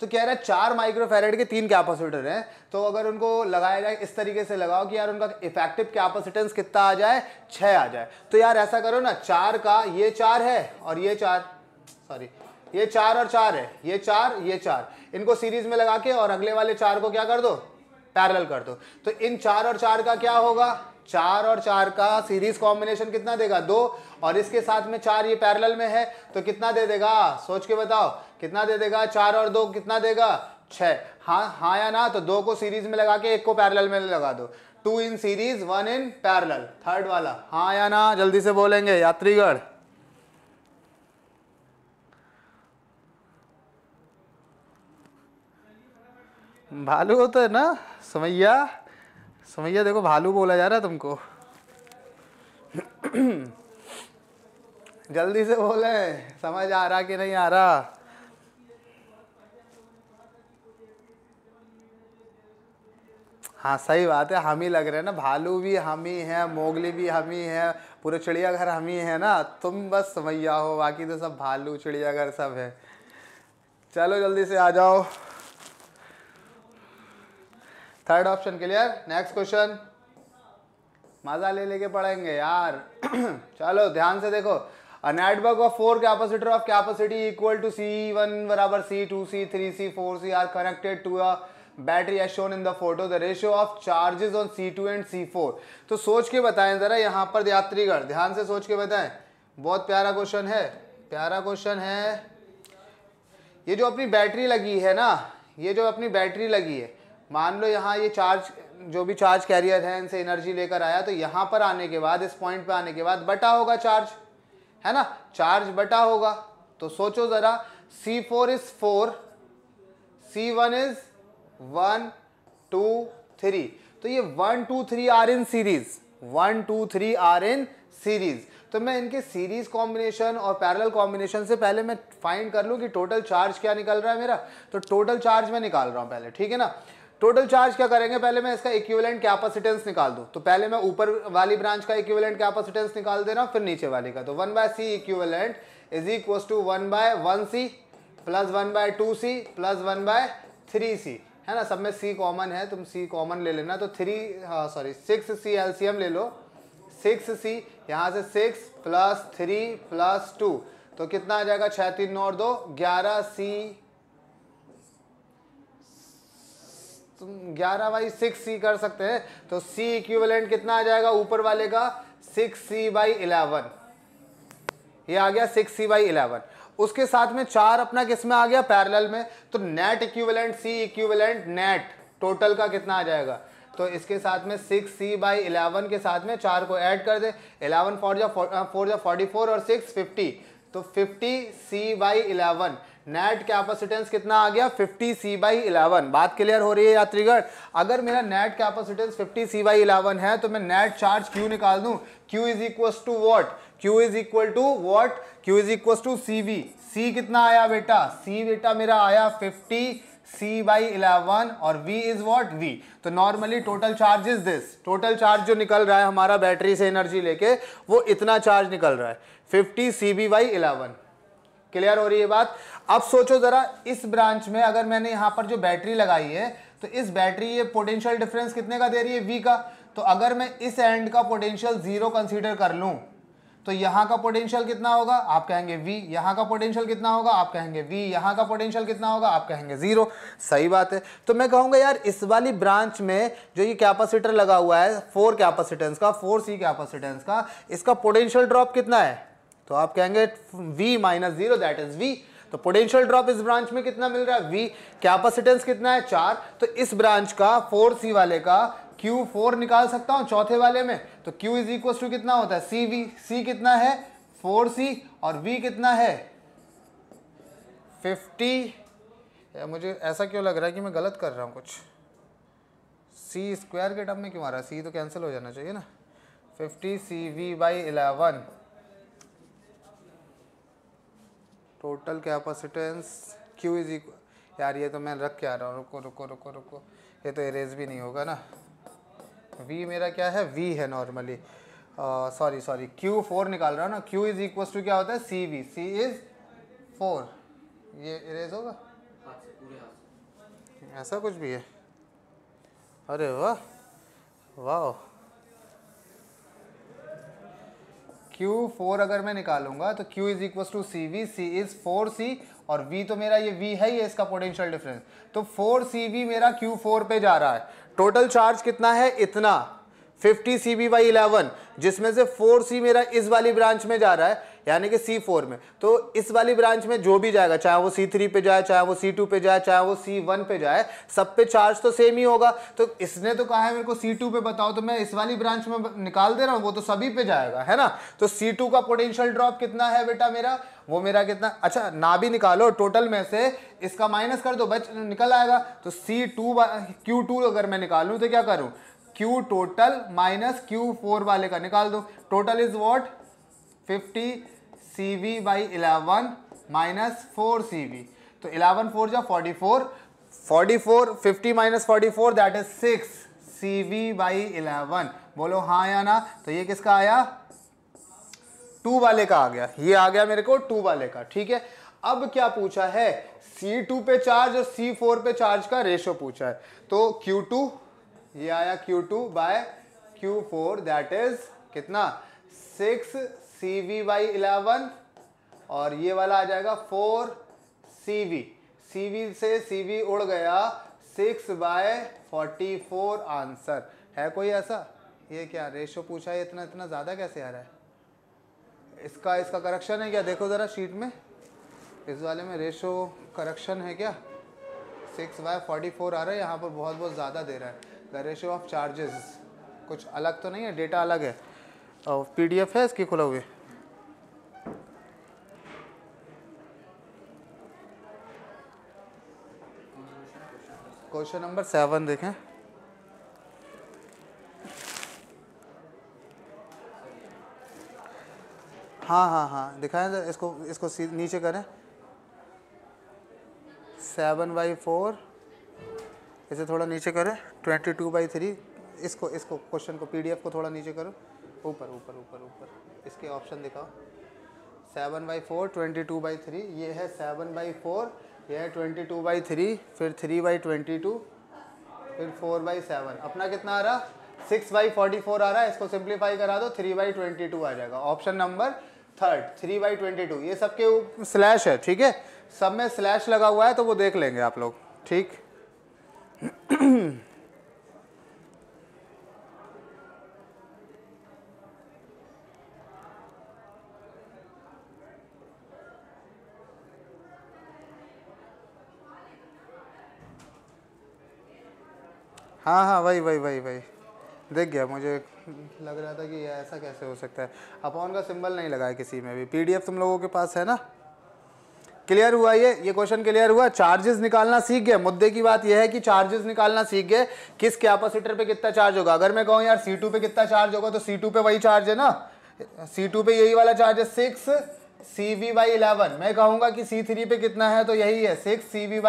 तो कह रहा है चार माइक्रोफेरेड के तीन कैपेसिटर हैं तो अगर उनको लगाया जाए इस तरीके से लगाओ कि यार उनका इफेक्टिव कैपेसिटेंस कितना आ जाए छः आ जाए तो यार ऐसा करो ना चार का ये चार है और ये चार सॉरी ये चार और चार है ये चार ये चार इनको सीरीज में लगा के और अगले वाले चार को क्या कर दो पैरल कर दो तो इन चार और चार का क्या होगा चार और चार का सीरीज कॉम्बिनेशन कितना देगा दो और इसके साथ में चार ये पैरल में है तो कितना दे देगा सोच के बताओ कितना दे देगा चार और दो कितना देगा छ हाँ हाँ या ना तो दो को सीरीज में लगा के एक को पैरेलल में लगा दो two in series one in parallel third वाला हाँ या ना जल्दी से बोलेंगे यात्रीगढ़ भालू होता है ना समैया समैया देखो भालू बोला जा रहा है तुमको जल्दी से बोले समझ आ रहा कि नहीं आ रहा हाँ सही बात है हम ही लग रहे हैं ना भालू भी हम ही हैं मोगली भी हम ही हैं पूरे चिड़ियाघर हम ही हैं ना तुम बस समैया हो बाकी तो सब भालू चिड़ियाघर सब है चलो जल्दी से आ जाओ third option clear next question मज़ा ले लेके पढ़ेंगे यार चलो ध्यान से देखो network of four capacitor of capacity equal to C one बराबर C C two three C four C are connected to a battery shown in the photo the ratio of charges on C two and C four तो सोच के बताएं ज़रा यहाँ पर यात्रीगढ़ ध्यान से सोच के बताएं बहुत प्यारा क्वेश्चन है प्यारा क्वेश्चन है ये जो अपनी बैटरी लगी है ना ये जो अपनी बैटरी लगी है मान लो यहाँ ये चार्ज जो भी चार्ज कैरियर है इनसे एनर्जी लेकर आया तो यहाँ पर आने के बाद इस पॉइंट पे आने के बाद बटा होगा चार्ज है ना चार्ज बटा होगा तो सोचो ज़रा C4 four is four C one is one two three तो ये one two three are in series one two three are in series तो मैं इनके सीरीज कॉम्बिनेशन और पैरेलल कॉम्बिनेशन से पहले मैं फाइंड कर लूँ कि टोटल चार्ज क्या निकल रहा है मेरा तो टोटल चार्ज मैं निकाल रहा हूँ पहले ठीक है ना टोटल चार्ज क्या करेंगे पहले मैं इसका इक्विवेलेंट कैपेसिटेंस निकाल दूँ तो पहले मैं ऊपर वाली ब्रांच का इक्विवेलेंट कैपेसिटेंस निकाल दे रहा हूँ फिर नीचे वाली का तो one by C equivalent is equal to one by one C plus one by two C plus one by three C है ना सब में सी कॉमन है तुम सी कॉमन ले लेना तो three sorry six C LCM ले लो सिक्स सी यहाँ से six plus three plus two तो कितना आ जाएगा छः तीन नौ और दो ग्यारह सी ग्यारह बाई सिक्स सी कर सकते हैं तो सी इक्विवेलेंट कितना आ जाएगा ऊपर वाले का सिक्स सी बाई इलेवन ये आ गया सिक्स सी बाई इलेवन उसके साथ में चार अपना किस में आ गया पैरेलल में तो net equivalent C equivalent net total का कितना आ जाएगा तो इसके साथ में सिक्स सी बाई इलेवन के साथ में चार को ऐड कर दे इलेवन फोर जो फोर जो फोर्टी फोर और सिक्स फिफ्टी तो fifty C by eleven net capacitance कितना आ गया 50 सी बाई इलेवन बात क्लियर हो रही है यात्रीगढ़ अगर मेरा net capacitance 50 C by eleven है तो मैं नेट चार्ज क्यू निकाल दूं Q is equal to what Q is equal to what Q is equal to C V C कितना आया बेटा सी बेटा मेरा आया 50 सी बाई इलेवन और वी इज वॉट वी तो normally total charge is this total charge जो निकल रहा है हमारा बैटरी से एनर्जी लेके वो इतना चार्ज निकल रहा है fifty C V by eleven clear हो रही है बात अब सोचो जरा इस ब्रांच में अगर मैंने यहाँ पर जो बैटरी लगाई है तो इस बैटरी ये पोटेंशियल डिफरेंस कितने का दे रही है वी का तो अगर मैं इस एंड का पोटेंशियल जीरो कंसीडर कर लूँ तो यहाँ का पोटेंशियल कितना होगा आप कहेंगे V यहाँ का पोटेंशियल कितना होगा आप कहेंगे V यहाँ का पोटेंशियल कितना होगा आप कहेंगे जीरो सही बात है तो मैं कहूँगा यार इस वाली ब्रांच में जो ये कैपेसिटर लगा हुआ है फोर कैपेसिटेंस का फोर सी कैपेसिटेंस का इसका पोटेंशियल ड्रॉप कितना है तो आप कहेंगे V minus zero that is V तो पोटेंशियल ड्रॉप इस ब्रांच में कितना मिल रहा है वी कैपेसिटेंस कितना है चार तो इस ब्रांच का फोर सी वाले का क्यू फोर निकाल सकता हूँ चौथे वाले में तो क्यू इज इक्व टू कितना होता है सी वी सी कितना है फोर सी और वी कितना है फिफ्टी मुझे ऐसा क्यों लग रहा है कि मैं गलत कर रहा हूँ कुछ सी स्क्वायर के टब में क्यों आ रहा है सी तो कैंसिल हो जाना चाहिए ना fifty C V by eleven total capacitance Q is equal यार ये तो मैं रख के आ रहा हूँ रुको रुको रुको रुको ये तो इरेज भी नहीं होगा ना V मेरा क्या है वी है normally sorry sorry Q four निकाल रहा हूँ ना क्यू इज इक्वल टू क्या होता है C V C is four ये इरेज होगा ऐसा कुछ भी है अरे वाह वाह क्यू फोर अगर मैं निकालूंगा तो Q is equal to C V C is four C और V तो मेरा ये V है ही है इसका पोटेंशियल डिफरेंस तो फोर सी वी मेरा Q फोर पे जा रहा है टोटल चार्ज कितना है इतना 50 सी बी बाई इलेवन जिसमें से 4 सी मेरा इस वाली ब्रांच में जा रहा है यानी कि सी फोर में तो इस वाली ब्रांच में जो भी जाएगा चाहे वो सी थ्री पे जाए चाहे वो सी टू पे जाए चाहे वो सी वन पे जाए सब पे चार्ज तो सेम ही होगा तो इसने तो कहा है मेरे को सी टू पे बताओ तो मैं इस वाली ब्रांच में निकाल दे रहा हूँ वो तो सभी पे जाएगा है ना तो सी टू का पोटेंशियल ड्रॉप कितना है बेटा मेरा वो मेरा कितना अच्छा ना भी निकालो टोटल में से इसका माइनस कर दो बच निकल आएगा तो सी टू क्यू टू अगर मैं निकालू तो क्या करूँ Q total minus Q four वाले का निकाल दो total is what fifty C V by eleven minus four C V तो इलेवन फोर जो forty four forty four fifty minus forty four that is six C V by eleven बोलो हाँ या ना तो ये किसका आया टू वाले का आ गया ये आ गया मेरे को टू वाले का ठीक है अब क्या पूछा है C2 पे चार्ज और C4 पे चार्ज का रेशो पूछा है तो Q2 ये आया Q2 by Q4 that is कितना six C V by eleven और ये वाला आ जाएगा four C V C V से सी वी उड़ गया six by forty four answer है कोई ऐसा ये क्या रेशो पूछा है इतना इतना ज़्यादा कैसे आ रहा है इसका इसका करेक्शन है क्या देखो ज़रा शीट में इस वाले में रेशो करेक्शन है क्या सिक्स बाय फोर्टी फोर आ रहा है यहाँ पर बहुत बहुत ज़्यादा दे रहा है द रेशो ऑफ चार्जेस कुछ अलग तो नहीं है डेटा अलग है और पीडीएफ है इसकी खुला हुए क्वेश्चन नंबर सेवन देखें हाँ हाँ हाँ दिखाएं जरा तो इसको इसको नीचे करें सेवन बाई फोर इसे थोड़ा नीचे करें ट्वेंटी टू बाई थ्री इसको इसको क्वेश्चन को पीडीएफ को थोड़ा नीचे करो ऊपर ऊपर ऊपर ऊपर इसके ऑप्शन दिखाओ seven by four twenty two by three ये है सेवन बाई फोर ये ट्वेंटी टू बाई थ्री फिर थ्री बाई ट्वेंटी टू फिर फोर बाई सेवन अपना कितना आ रहा सिक्स बाई फोर्टी फोर आ रहा है इसको सिंप्लीफाई करा दो थ्री बाई ट्वेंटी टू आ जाएगा option number third three by twenty two ये सबके स्लैश है ठीक है सब में स्लैश लगा हुआ है तो वो देख लेंगे आप लोग ठीक हाँ हाँ वही वही वही वही देख गया मुझे लग रहा था कि ये ऐसा कैसे हो सकता है अपॉन का सिंबल नहीं लगा है किसी में भी पीडीएफ तुम लोगों के पास है ना क्लियर हुआ ये ये क्वेश्चन क्लियर हुआ चार्जेस निकालना सीख गए मुद्दे की बात यह है कि चार्जेस निकालना सीख गए किस कैपेसिटर पे कितना चार्ज होगा अगर मैं कहूँ यार सी टू पे कितना चार्ज होगा तो सी टू पे वही चार्ज है ना सी टू पे यही वाला चार्ज है सिक्स सी वी इलेवन मैं कहूँगा कि सी थ्री पे कितना है तो यही है सिक्स सी वी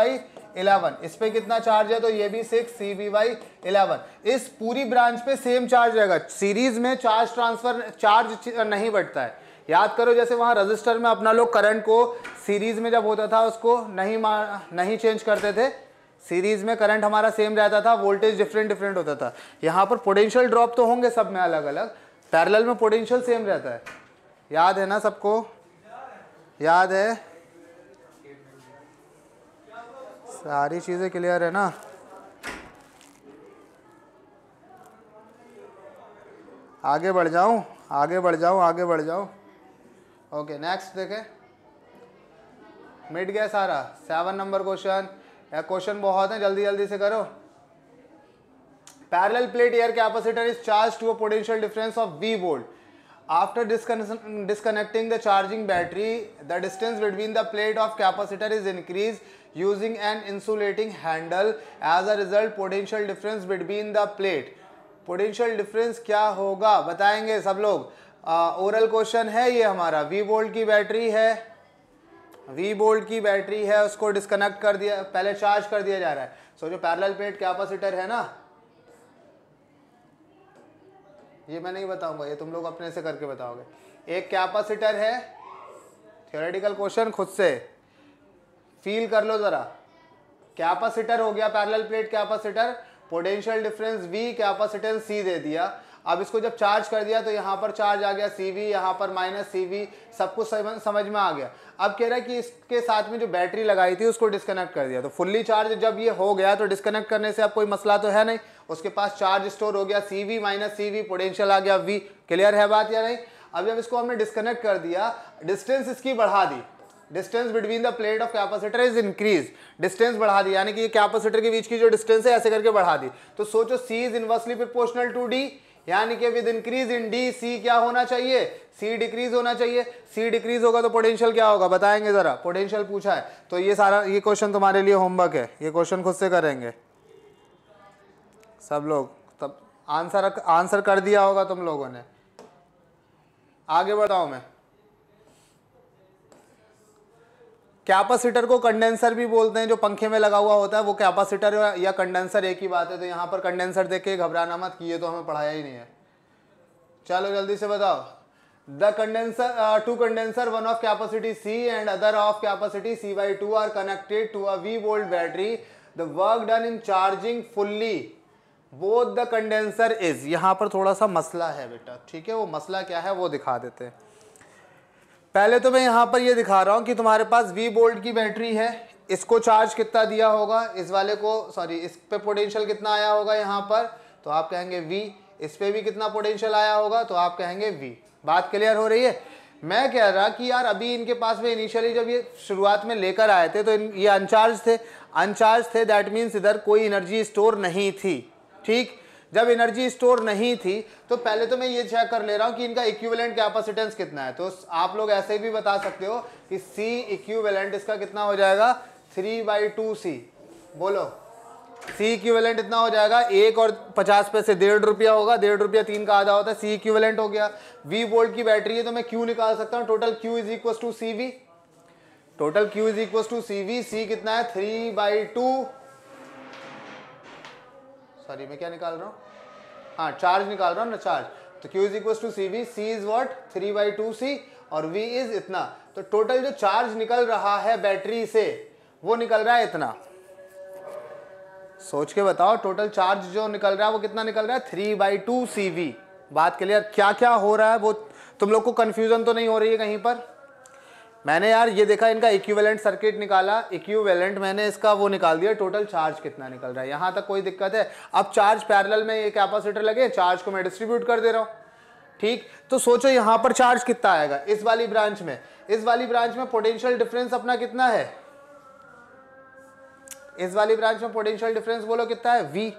इलेवन इस पे कितना चार्ज है तो ये भी six C V by eleven इस पूरी ब्रांच पे सेम चार्ज रहेगा सीरीज में चार्ज ट्रांसफर चार्ज नहीं बढ़ता है याद करो जैसे वहाँ रजिस्टर में अपना लोग करंट को सीरीज में जब होता था उसको नहीं नहीं चेंज करते थे सीरीज में करंट हमारा सेम रहता था वोल्टेज डिफरेंट डिफरेंट होता था यहाँ पर पोटेंशियल ड्रॉप तो होंगे सब में अलग अलग पैरल में पोटेंशियल सेम रहता है याद है ना सबको याद है सारी चीज़ें क्लियर है ना आगे बढ़ जाऊँ आगे बढ़ जाऊँ आगे बढ़ जाऊँ ओके नेक्स्ट देखें मिट गया सारा सेवन नंबर क्वेश्चन या क्वेश्चन बहुत है जल्दी जल्दी से करो parallel plate air capacitor is charge to a potential difference of V volt after disconnecting the charging battery the distance between the plate of capacitor is increase using an insulating handle as a result potential difference between the plate potential difference क्या होगा बताएंगे सब लोग oral question है ये हमारा V volt की battery है वी बोल्ट की बैटरी है उसको डिस्कनेक्ट कर दिया पहले चार्ज कर दिया जा रहा है सो so, जो पैरल प्लेट कैपेसिटर है ना ये मैं नहीं बताऊंगा ये तुम लोग अपने से करके बताओगे एक कैपेसिटर है थियोरेटिकल क्वेश्चन खुद से फील कर लो जरा कैपेसिटर हो गया parallel plate capacitor potential difference V capacitance C दे दिया अब इसको जब चार्ज कर दिया तो यहाँ पर चार्ज आ गया सी वी यहाँ पर माइनस सी वी सब कुछ समझ में आ गया अब कह रहा है कि इसके साथ में जो बैटरी लगाई थी उसको डिस्कनेक्ट कर दिया तो फुल्ली चार्ज जब ये हो गया तो डिस्कनेक्ट करने से अब कोई मसला तो है नहीं उसके पास चार्ज स्टोर हो गया C V minus C V potential आ गया वी क्लियर है बात या नहीं अब जब इसको हमने डिस्कनेक्ट कर दिया डिस्टेंस इसकी बढ़ा दी distance between the plate of capacitor is increase distance बढ़ा दी यानी कि कैपेसिटर के बीच की जो डिस्टेंस है ऐसे करके बढ़ा दी तो सोचो C is inversely proportional to D यानी कि with increase in D C क्या होना चाहिए सी डिक्रीज होना चाहिए सी डिक्रीज होगा तो पोटेंशियल क्या होगा बताएंगे जरा पोटेंशियल पूछा है तो ये सारा ये क्वेश्चन तुम्हारे लिए होमवर्क है ये क्वेश्चन खुद से करेंगे सब लोग तब आंसर आंसर कर दिया होगा तुम लोगों ने आगे बढ़ाओ मैं कैपेसिटर को कंडेंसर भी बोलते हैं जो पंखे में लगा हुआ होता है वो कैपेसिटर या कंडेंसर एक ही बात है तो यहाँ पर कंडेंसर देख के घबराना मत किए तो हमें पढ़ाया ही नहीं है चलो जल्दी से बताओ the condenser two condenser one of capacity C and other of capacity C by two are connected to a V volt battery the work done in charging fully both the condenser is यहाँ पर थोड़ा सा मसला है बेटा ठीक है वो मसला क्या है वो दिखा देते हैं पहले तो मैं यहाँ पर ये दिखा रहा हूँ कि तुम्हारे पास वी बोल्ट की बैटरी है इसको चार्ज कितना दिया होगा इस वाले को सॉरी इस पे पोटेंशियल कितना आया होगा यहाँ पर तो आप कहेंगे वी इस पर भी कितना पोटेंशियल आया होगा तो आप कहेंगे वी बात क्लियर हो रही है मैं कह रहा कि यार अभी इनके पास में इनिशियली जब ये शुरुआत में लेकर आए थे तो इन ये अनचार्ज थे अनचार्ज थे दैट मीन्स इधर कोई एनर्जी स्टोर नहीं थी ठीक जब एनर्जी स्टोर नहीं थी तो पहले तो मैं ये चेक कर ले रहा हूँ कि इनका इक्विवेलेंट कैपेसिटेंस कितना है तो आप लोग ऐसे भी बता सकते हो कि सी इक्विवेलेंट इसका कितना हो जाएगा थ्री बाई टू सी बोलो सी इक्विवेलेंट इतना हो जाएगा एक और पचास पैसे डेढ़ रुपया होगा डेढ़ रुपया तीन का आधा होता है सी इक्विवेलेंट हो गया वी वोल्ट की बैटरी है तो मैं क्यू निकाल सकता हूँ total Q is equal to C V total Q is equal to C V C कितना है थ्री बाई टू सॉरी मैं क्या निकाल रहा हूँ हाँ चार्ज निकाल रहा हूँ ना चार्ज तो Q is equal to C V C is what three by two C और वी इज इतना तो टोटल जो चार्ज निकल रहा है बैटरी से वो निकल रहा है इतना सोच के बताओ टोटल चार्ज जो निकल रहा है वो कितना निकल रहा है three by two C V बात क्लियर क्या क्या हो रहा है वो तुम लोग को कंफ्यूजन तो नहीं हो रही है कहीं पर मैंने यार ये देखा इनका इक्विवेलेंट सर्किट निकाला इक्विवेलेंट मैंने इसका वो निकाल दिया टोटल चार्ज कितना निकल रहा है यहाँ तक कोई दिक्कत है अब चार्ज पैरेलल में ये कैपेसिटर लगे चार्ज को मैं डिस्ट्रीब्यूट कर दे रहा हूँ ठीक तो सोचो यहाँ पर चार्ज कितना आएगा इस वाली ब्रांच में इस वाली ब्रांच में पोटेंशियल डिफरेंस अपना कितना है इस वाली ब्रांच में पोटेंशियल डिफरेंस बोलो कितना है वी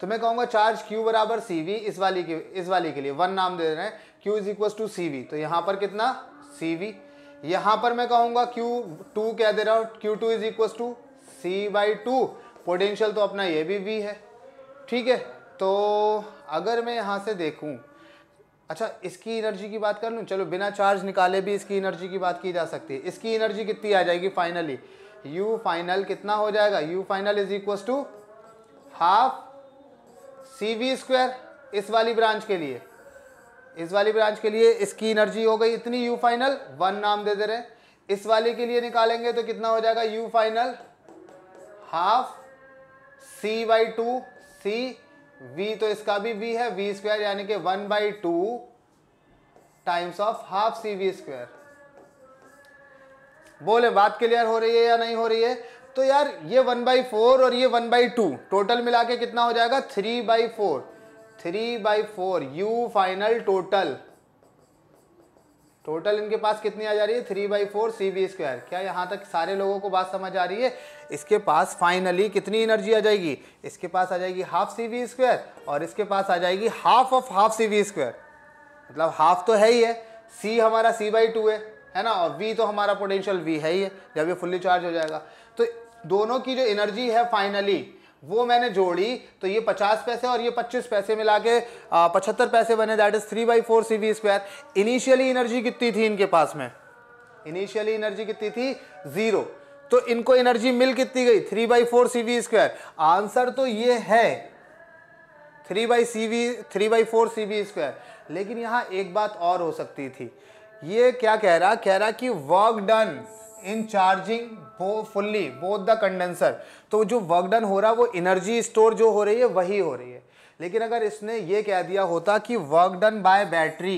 तो मैं कहूँगा चार्ज क्यू बराबर सी वी इस वाली के इस वाली के लिए वन नाम दे रहे हैं Q is equal to C V तो यहाँ पर कितना सी वी यहां पर मैं कहूंगा टू क्या दे रहा हूं Q two is equal to C by two potential तो अपना ये भी वी है ठीक है तो अगर मैं यहाँ से देखूँ अच्छा इसकी एनर्जी की बात कर लूँ चलो बिना चार्ज निकाले भी इसकी एनर्जी की बात की जा सकती है इसकी एनर्जी कितनी आ जाएगी फाइनली U फाइनल कितना हो जाएगा U final is equal to half C V square इस वाली ब्रांच के लिए इस वाली ब्रांच के लिए इसकी एनर्जी हो गई इतनी यू फाइनल वन नाम दे दे रहे इस वाली के लिए निकालेंगे तो कितना हो जाएगा U final half C by two C V तो इसका भी वी है वी स्क्वायर यानी कि one by two times of half C V square बोले बात क्लियर हो रही है या नहीं हो रही है तो यार ये वन बाई फोर और ये वन बाई टू टोटल मिला के कितना हो जाएगा three by four three by four U final total total इनके पास कितनी आ जा रही है three by four C B square क्या यहाँ तक सारे लोगों को बात समझ आ रही है इसके पास फाइनली कितनी एनर्जी आ जाएगी इसके पास आ जाएगी हाफ सी बी स्क्वायर और इसके पास आ जाएगी half of half C B square मतलब हाफ तो है ही है सी हमारा सी बाई टू है है ना और वी तो हमारा पोटेंशियल वी है ही है जब ये फुल्ली चार्ज हो जाएगा तो दोनों की जो एनर्जी है फाइनली वो मैंने जोड़ी तो ये पचास पैसे और ये पच्चीस पैसे मिला के पचहत्तर पैसे बने that is three by four C V square initially energy कितनी थी इनके पास में इनिशियली एनर्जी कितनी थी जीरो तो इनको एनर्जी मिल कितनी गई three by four C V square answer तो ये है three by C V three by four C V square लेकिन यहां एक बात और हो सकती थी ये क्या कह रहा कह रहा कि वर्क डन इन चार्जिंग वो फुल्ली बोथ द कंडेंसर तो जो वर्क डन हो रहा है वो एनर्जी स्टोर जो हो रही है वही हो रही है लेकिन अगर इसने ये कह दिया होता कि work done by battery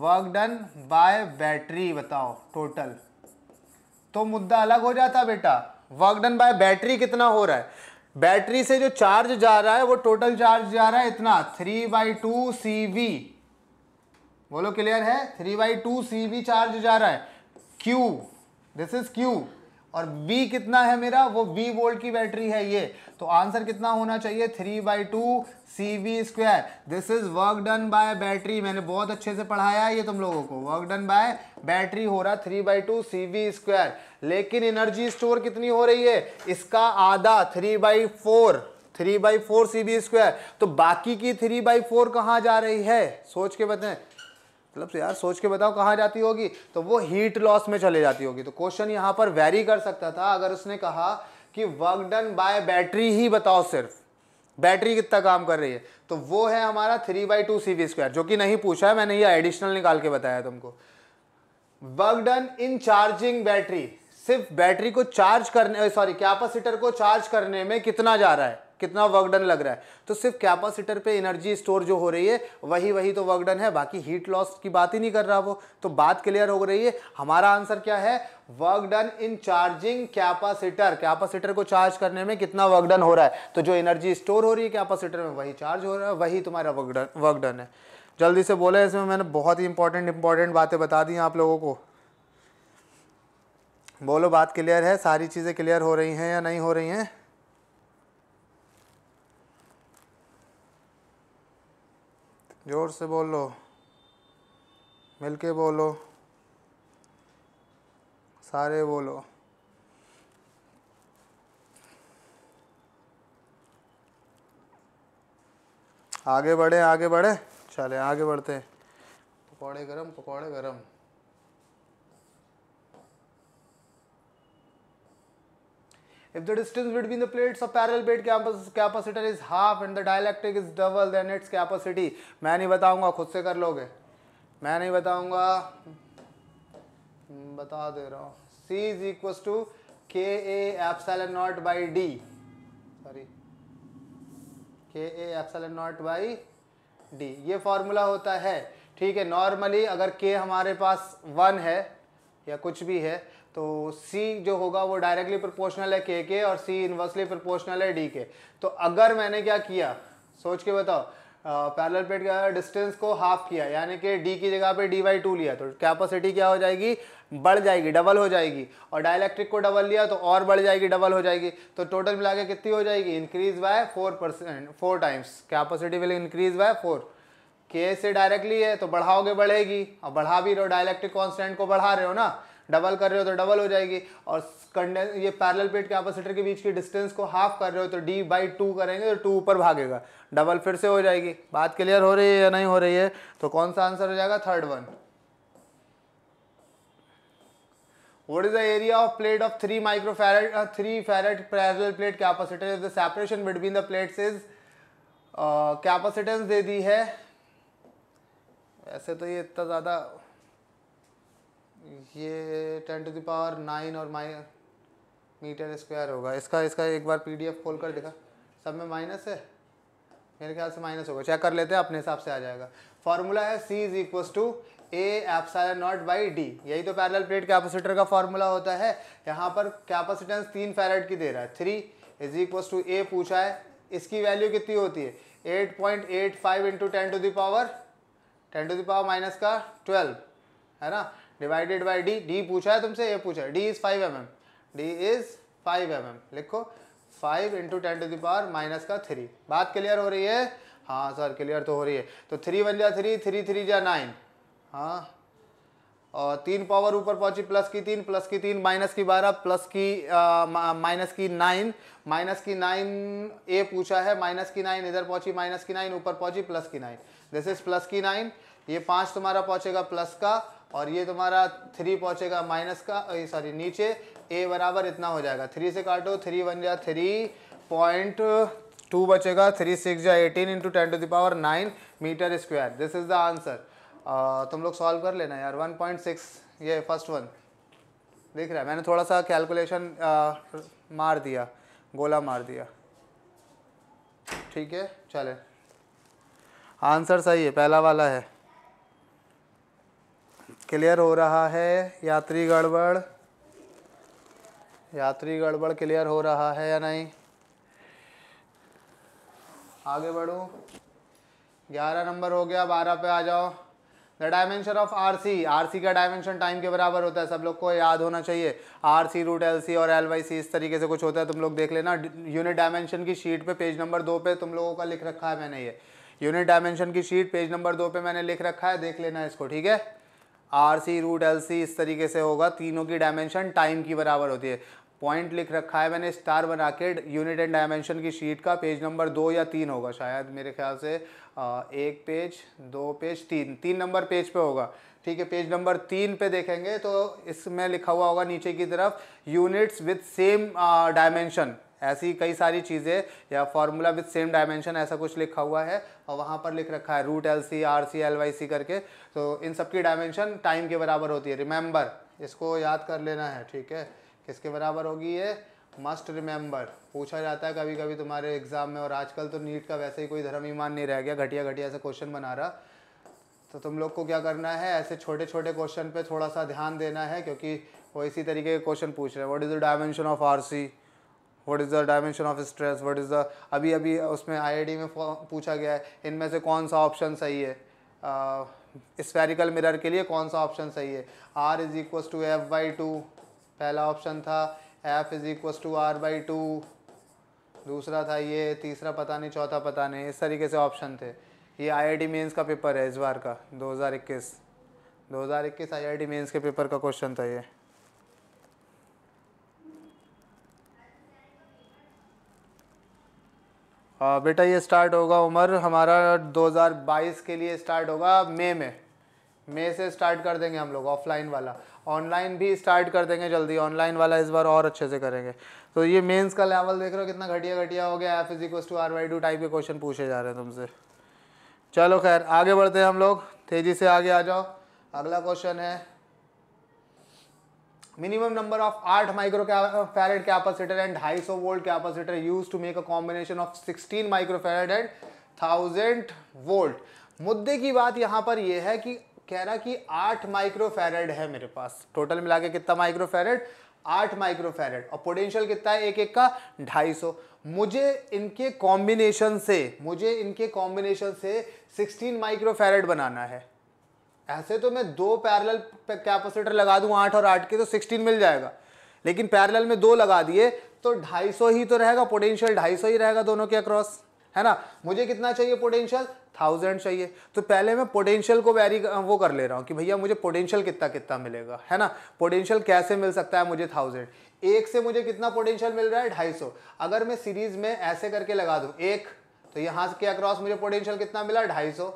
work done by battery बताओ टोटल तो मुद्दा अलग हो जाता बेटा वर्क डन बाय बैटरी कितना हो रहा है बैटरी से जो चार्ज जा रहा है वो टोटल चार्ज जा रहा है इतना three by two C V बोलो क्लियर है three by two C V charge जा रहा है क्यू दिस इज क्यू और V कितना है मेरा वो V वोल्ट की बैटरी है ये तो आंसर कितना होना चाहिए three by two C V square this is work done by battery मैंने बहुत अच्छे से पढ़ाया है ये तुम लोगों को वर्क डन बाय बैटरी हो रहा three by two C V square लेकिन एनर्जी स्टोर कितनी हो रही है इसका आधा three by four three by four C B square तो बाकी की थ्री बाई फोर कहाँ जा रही है सोच के बताएं मतलब तो यार सोच के बताओ कहाँ जाती होगी तो वो हीट लॉस में चले जाती होगी तो क्वेश्चन यहाँ पर वेरी कर सकता था अगर उसने कहा कि वर्क डन बाय बैटरी ही बताओ सिर्फ बैटरी कितना काम कर रही है तो वो है हमारा three by two C square जो कि नहीं पूछा है मैंने ये एडिशनल निकाल के बताया तुमको work done in charging battery सिर्फ बैटरी को चार्ज करने सॉरी कैपेसिटर को चार्ज करने में कितना जा रहा है कितना वर्क डन लग रहा है तो सिर्फ कैपेसिटर पे एनर्जी स्टोर जो हो रही है वही वही तो वर्क डन है बाकी हीट लॉस की बात ही नहीं कर रहा वो तो बात क्लियर हो रही है हमारा आंसर क्या है work done in charging capacitor capacitor को चार्ज करने में कितना वर्क डन हो रहा है तो जो एनर्जी स्टोर हो रही है कैपेसिटर में वही चार्ज हो रहा है वही तुम्हारा वर्क डन वर्क डन है जल्दी से बोले इसमें मैंने बहुत ही इंपॉर्टेंट इंपॉर्टेंट बातें बता दी आप लोगों को बोलो बात क्लियर है सारी चीज़ें क्लियर हो रही हैं या नहीं हो रही हैं जोर से बोलो मिलके बोलो सारे बोलो आगे बढ़े आगे बढ़े चले आगे बढ़ते पकौड़े गरम पकौड़े गरम If the distance between the plates of parallel plate capacitor is half and the dielectric is double, then its capacity. मैं नहीं बताऊंगा खुद से कर लोगे मैं नहीं बताऊंगा बता दे रहा हूँ C is equals to K A epsilon naught by D. Sorry. K A epsilon naught by D. ये formula होता है ठीक है नॉर्मली अगर K हमारे पास वन है या कुछ भी है तो C जो होगा वो डायरेक्टली प्रोपोर्शनल है के के और C इन्वर्सली प्रोपोर्शनल है डी के तो अगर मैंने क्या किया सोच के बताओ पैरेलल प्लेट का डिस्टेंस को हाफ किया यानी कि डी की जगह पे डी बाई टू लिया तो कैपेसिटी क्या हो जाएगी बढ़ जाएगी डबल हो जाएगी और डायलैक्ट्रिक को डबल लिया तो और बढ़ जाएगी डबल हो जाएगी तो टोटल मिला के कितनी हो जाएगी increase by four percent four times capacity will increase by four के से डायरेक्टली है तो बढ़ाओगे बढ़ेगी और बढ़ा भी रहे हो डायलैक्ट्रिक कॉन्स्टेंट को बढ़ा रहे हो ना डबल कर रहे हो तो डबल हो जाएगी और ये पैरेलल प्लेट अपोसिटर के बीच की डिस्टेंस को हाफ कर रहे हो तो डी बाई टू करेंगे तो टू ऊपर भागेगा डबल फिर से हो जाएगी बात क्लियर हो रही है या नहीं हो रही है तो कौन सा आंसर हो जाएगा third one What is the area of plate of three microfarad, three uh, 3 farad plate plate capacitor if the separation between the plates capacitance uh, दे दी है वैसे तो ये इतना ज़्यादा ये टेन टू दावर नाइन और माइ मीटर स्क्वायर होगा इसका इसका एक बार पीडीएफ खोल कर दिखा सब में माइनस है मेरे ख्याल से माइनस होगा चेक कर लेते हैं अपने हिसाब से आ जाएगा फार्मूला है C is equal to A epsilon naught by D यही तो पैरेलल प्लेट कैपेसिटर का फार्मूला होता है यहाँ पर कैपेसिटेंस तीन फेरेट की दे रहा है three is equal to A पूछा है इसकी वैल्यू कितनी होती है eight point eight five into ten to the power ten to the power minus का ट्वेल्व है ना डिवाइडेड बाई डी डी पूछा है तुमसे ये पूछा है D is five M M D is five M M लिखो five into ten to the power minus का थ्री बात क्लियर हो रही है हाँ सर क्लियर तो हो रही है तो थ्री वन जा थ्री थ्री थ्री जा नाइन हाँ और तीन पावर ऊपर पहुंची प्लस की तीन प्लस की तीन माइनस की बारह प्लस की माइनस की नाइन माइनस की नाइन ए पूछा है माइनस की नाइन इधर पहुंची माइनस की नाइन ऊपर पहुंची प्लस की नाइन दिस इज प्लस की नाइन ये पाँच तुम्हारा पहुंचेगा प्लस का और ये तुम्हारा थ्री पहुँचेगा माइनस का सॉरी नीचे ए बराबर इतना हो जाएगा थ्री से काटो थ्री वन जा थ्री पॉइंट टू बचेगा थ्री सिक्स जा eighteen into ten to the power nine metre square this is the answer तुम लोग सॉल्व कर लेना यार वन पॉइंट सिक्स ये फर्स्ट वन देख रहा है मैंने थोड़ा सा कैलकुलेशन मार दिया गोला मार दिया ठीक है चले आंसर सही है पहला वाला है क्लियर हो रहा है यात्री गड़बड़ यात्री गड़बड़ क्लियर हो रहा है या नहीं आगे बढ़ो ग्यारह नंबर हो गया बारह पे आ जाओ the dimension of R C R C का डायमेंशन टाइम के बराबर होता है सब लोग को याद होना चाहिए R C root L C और एल वाई सी इस तरीके से कुछ होता है तुम लोग देख लेना यूनिट डायमेंशन की शीट पे पेज नंबर दो पे तुम लोगों का लिख रखा है मैंने ये यूनिट डायमेंशन की शीट पेज नंबर दो पे मैंने लिख रखा है देख लेना इसको ठीक है R C root L C इस तरीके से होगा तीनों की डायमेंशन टाइम की बराबर होती है पॉइंट लिख रखा है मैंने स्टार बना के यूनिट एंड डायमेंशन की शीट का पेज नंबर दो या तीन होगा शायद मेरे ख्याल से एक पेज दो पेज तीन तीन नंबर पेज पे होगा ठीक है पेज नंबर तीन पे देखेंगे तो इसमें लिखा हुआ होगा नीचे की तरफ यूनिट्स विथ सेम डायमेंशन ऐसी कई सारी चीज़ें या फार्मूला विथ सेम डायमेंशन ऐसा कुछ लिखा हुआ है और वहाँ पर लिख रखा है root L C R C L Y C करके तो इन सब की डायमेंशन टाइम के बराबर होती है रिमेंबर इसको याद कर लेना है ठीक है किसके बराबर होगी ये मस्ट रिमेंबर पूछा जाता है कभी कभी तुम्हारे एग्ज़ाम में और आजकल तो नीट का वैसे ही कोई धर्म ईमान नहीं रह गया घटिया घटिया से क्वेश्चन बना रहा तो तुम लोग को क्या करना है ऐसे छोटे छोटे क्वेश्चन पे थोड़ा सा ध्यान देना है क्योंकि वो इसी तरीके के क्वेश्चन पूछ रहे हैं what is the dimension of R C what is the dimension of stress what is the अभी अभी उसमें आईआईटी में पूछा गया है इनमें से कौन सा ऑप्शन सही है स्फेरिकल uh, मिरर के लिए कौन सा ऑप्शन सही है R is equal to F by two पहला ऑप्शन था F is equal to R by two दूसरा था ये तीसरा पता नहीं चौथा पता नहीं इस तरीके से ऑप्शन थे ये आईआईटी मेंस का पेपर है इस बार का 2021 2021 आईआईटी मेंस के पेपर का क्वेश्चन था ये बेटा ये स्टार्ट होगा उमर हमारा 2022 के लिए स्टार्ट होगा मई में मई से स्टार्ट कर देंगे हम लोग ऑफलाइन वाला ऑनलाइन भी स्टार्ट कर देंगे जल्दी ऑनलाइन वाला इस बार और अच्छे से करेंगे तो ये मेंस का लेवल देख रहे हो कितना घटिया घटिया हो गया F is two R Y two type के क्वेश्चन पूछे जा रहे हैं तुमसे चलो खैर आगे बढ़ते हैं हम लोग तेज़ी से आगे आ जाओ अगला क्वेश्चन है minimum number of 8 microfarad capacitor and 250 volt capacitor used to make a combination of 16 farad and thousand volt मुद्दे की बात यहाँ पर यह है कि कह रहा कि माइक्रो फेरेड है मेरे पास टोटल मिला के कितना माइक्रोफेरेड माइक्रो माइक्रोफेरेड और पोटेंशियल कितना है एक एक का सौ मुझे इनके कॉम्बिनेशन से मुझे इनके कॉम्बिनेशन से 16 माइक्रोफेरेड बनाना है ऐसे तो मैं दो पैरेलल कैपेसिटर लगा दूं आठ और आठ के तो सिक्सटीन मिल जाएगा लेकिन पैरेलल में दो लगा दिए तो ढाई सौ ही तो रहेगा पोटेंशियल ढाई सौ ही रहेगा दोनों के अक्रॉस है ना मुझे कितना चाहिए पोटेंशियल थाउजेंड चाहिए तो पहले मैं पोटेंशियल को वेरी वो कर ले रहा हूँ कि भैया मुझे पोटेंशियल कितना कितना मिलेगा है ना पोटेंशियल कैसे मिल सकता है मुझे थाउजेंड एक से मुझे कितना पोटेंशियल मिल रहा है ढाई सौ अगर मैं सीरीज में ऐसे करके लगा दूँ एक तो यहाँ के अक्रॉस मुझे पोटेंशियल कितना मिला ढाई सौ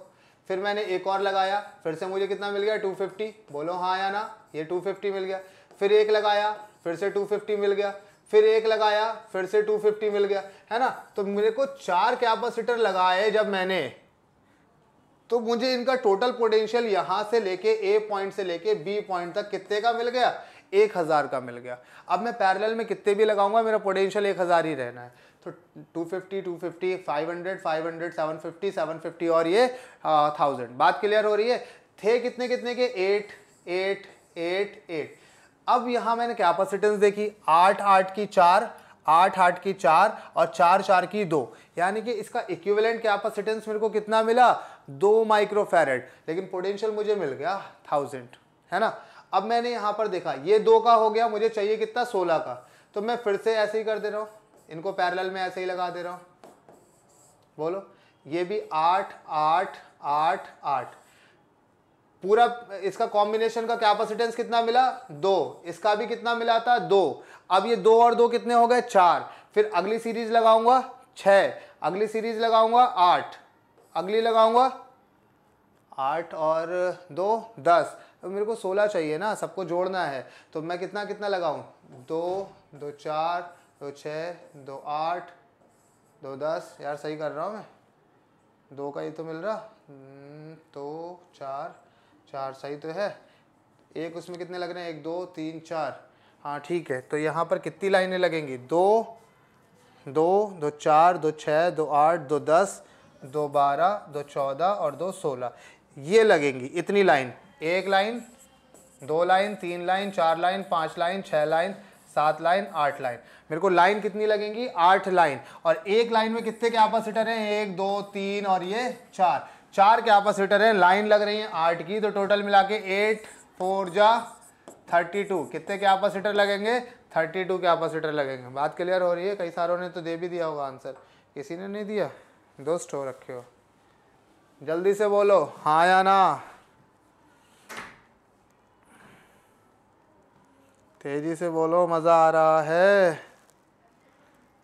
फिर मैंने एक और लगाया फिर से मुझे कितना मिल गया 250 बोलो हाँ या ना ये 250 मिल गया फिर एक लगाया फिर से 250 मिल गया फिर एक लगाया फिर से 250 मिल गया है ना तो मेरे को चार कैपेसिटर लगाए जब मैंने तो मुझे इनका टोटल पोटेंशियल यहाँ से लेके ए पॉइंट से लेके बी पॉइंट तक कितने का मिल गया एक हज़ार का मिल गया अब मैं पैरेलल में कितने भी लगाऊंगा मेरा पोटेंशियल एक हज़ार ही रहना है two fifty two fifty five hundred five hundred seven fifty seven fifty और ये थाउजेंड बात क्लियर हो रही है थे कितने कितने के एट एट एट एट अब यहाँ मैंने कैपेसिटेंस देखी आठ आठ की चार आठ आठ की चार और चार चार की दो यानी कि इसका इक्विवेलेंट कैपेसिटेंस मेरे को कितना मिला दो माइक्रोफेरेड लेकिन पोटेंशियल मुझे मिल गया थाउजेंड है ना अब मैंने यहाँ पर देखा ये दो का हो गया मुझे चाहिए कितना सोलह का तो मैं फिर से ऐसे ही कर दे रहा हूँ इनको पैरेलल में ऐसे ही लगा दे रहा हूँ बोलो ये भी आठ आठ आठ आठ पूरा इसका कॉम्बिनेशन का कैपेसिटेंस कितना मिला दो इसका भी कितना मिला था दो अब ये दो और दो कितने हो गए चार फिर अगली सीरीज लगाऊंगा छः अगली सीरीज लगाऊंगा आठ अगली लगाऊंगा आठ और दो दस तो मेरे को सोलह चाहिए ना सबको जोड़ना है तो मैं कितना कितना लगाऊं दो दो चार दो छः दो आठ दो दस यार सही कर रहा हूँ मैं दो का ही तो मिल रहा हम्म, दो चार चार सही तो है एक उसमें कितने लग रहे हैं एक दो तीन चार हाँ ठीक है तो यहाँ पर कितनी लाइनें लगेंगी दो दो दो चार दो छः दो आठ दो दस दो बारह दो चौदह और दो सोलह ये लगेंगी इतनी लाइन एक लाइन दो लाइन तीन लाइन चार लाइन पाँच लाइन छः लाइन सात लाइन आठ लाइन मेरे को लाइन कितनी लगेंगी आठ लाइन और एक लाइन में कितने कैपेसिटर हैं एक दो तीन और ये चार चार कैपासीटर हैं लाइन लग रही है आठ की तो टोटल मिला के एट फोर जा थर्टी टू कितने कैपासीटर लगेंगे थर्टी टू कैपेसिटर लगेंगे बात क्लियर हो रही है कई सारों ने तो दे भी दिया होगा आंसर किसी ने नहीं दिया दोस्त हो रखे हो जल्दी से बोलो हाँ या ना तेजी से बोलो मज़ा आ रहा है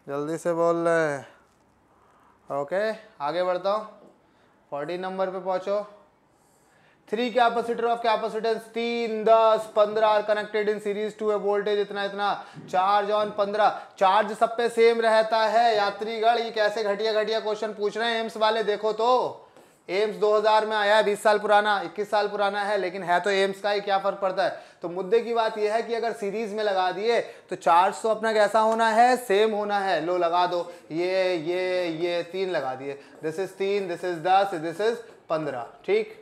जल्दी से बोल रहे हैं ओके आगे बढ़ता हूँ फोर्टीन नंबर पे पहुँचो थ्री कैपेसिटर ऑफ कैपेसिटेंस तीन दस पंद्रह are connected in series to है वोल्टेज इतना इतना चार्ज ऑन पंद्रह चार्ज सब पे सेम रहता है यात्रीगढ़ ये कैसे घटिया घटिया क्वेश्चन पूछ रहे हैं एम्स वाले देखो तो एम्स 2000 में आया है 20 साल पुराना 21 साल पुराना है लेकिन है तो एम्स का ही क्या फर्क पड़ता है तो मुद्दे की बात यह है कि अगर सीरीज में लगा दिए तो चार्ज अपना कैसा होना है सेम होना है लो लगा दो ये ये ये तीन लगा दिए दिस इज तीन दिस इज दस दिस इज पंद्रह ठीक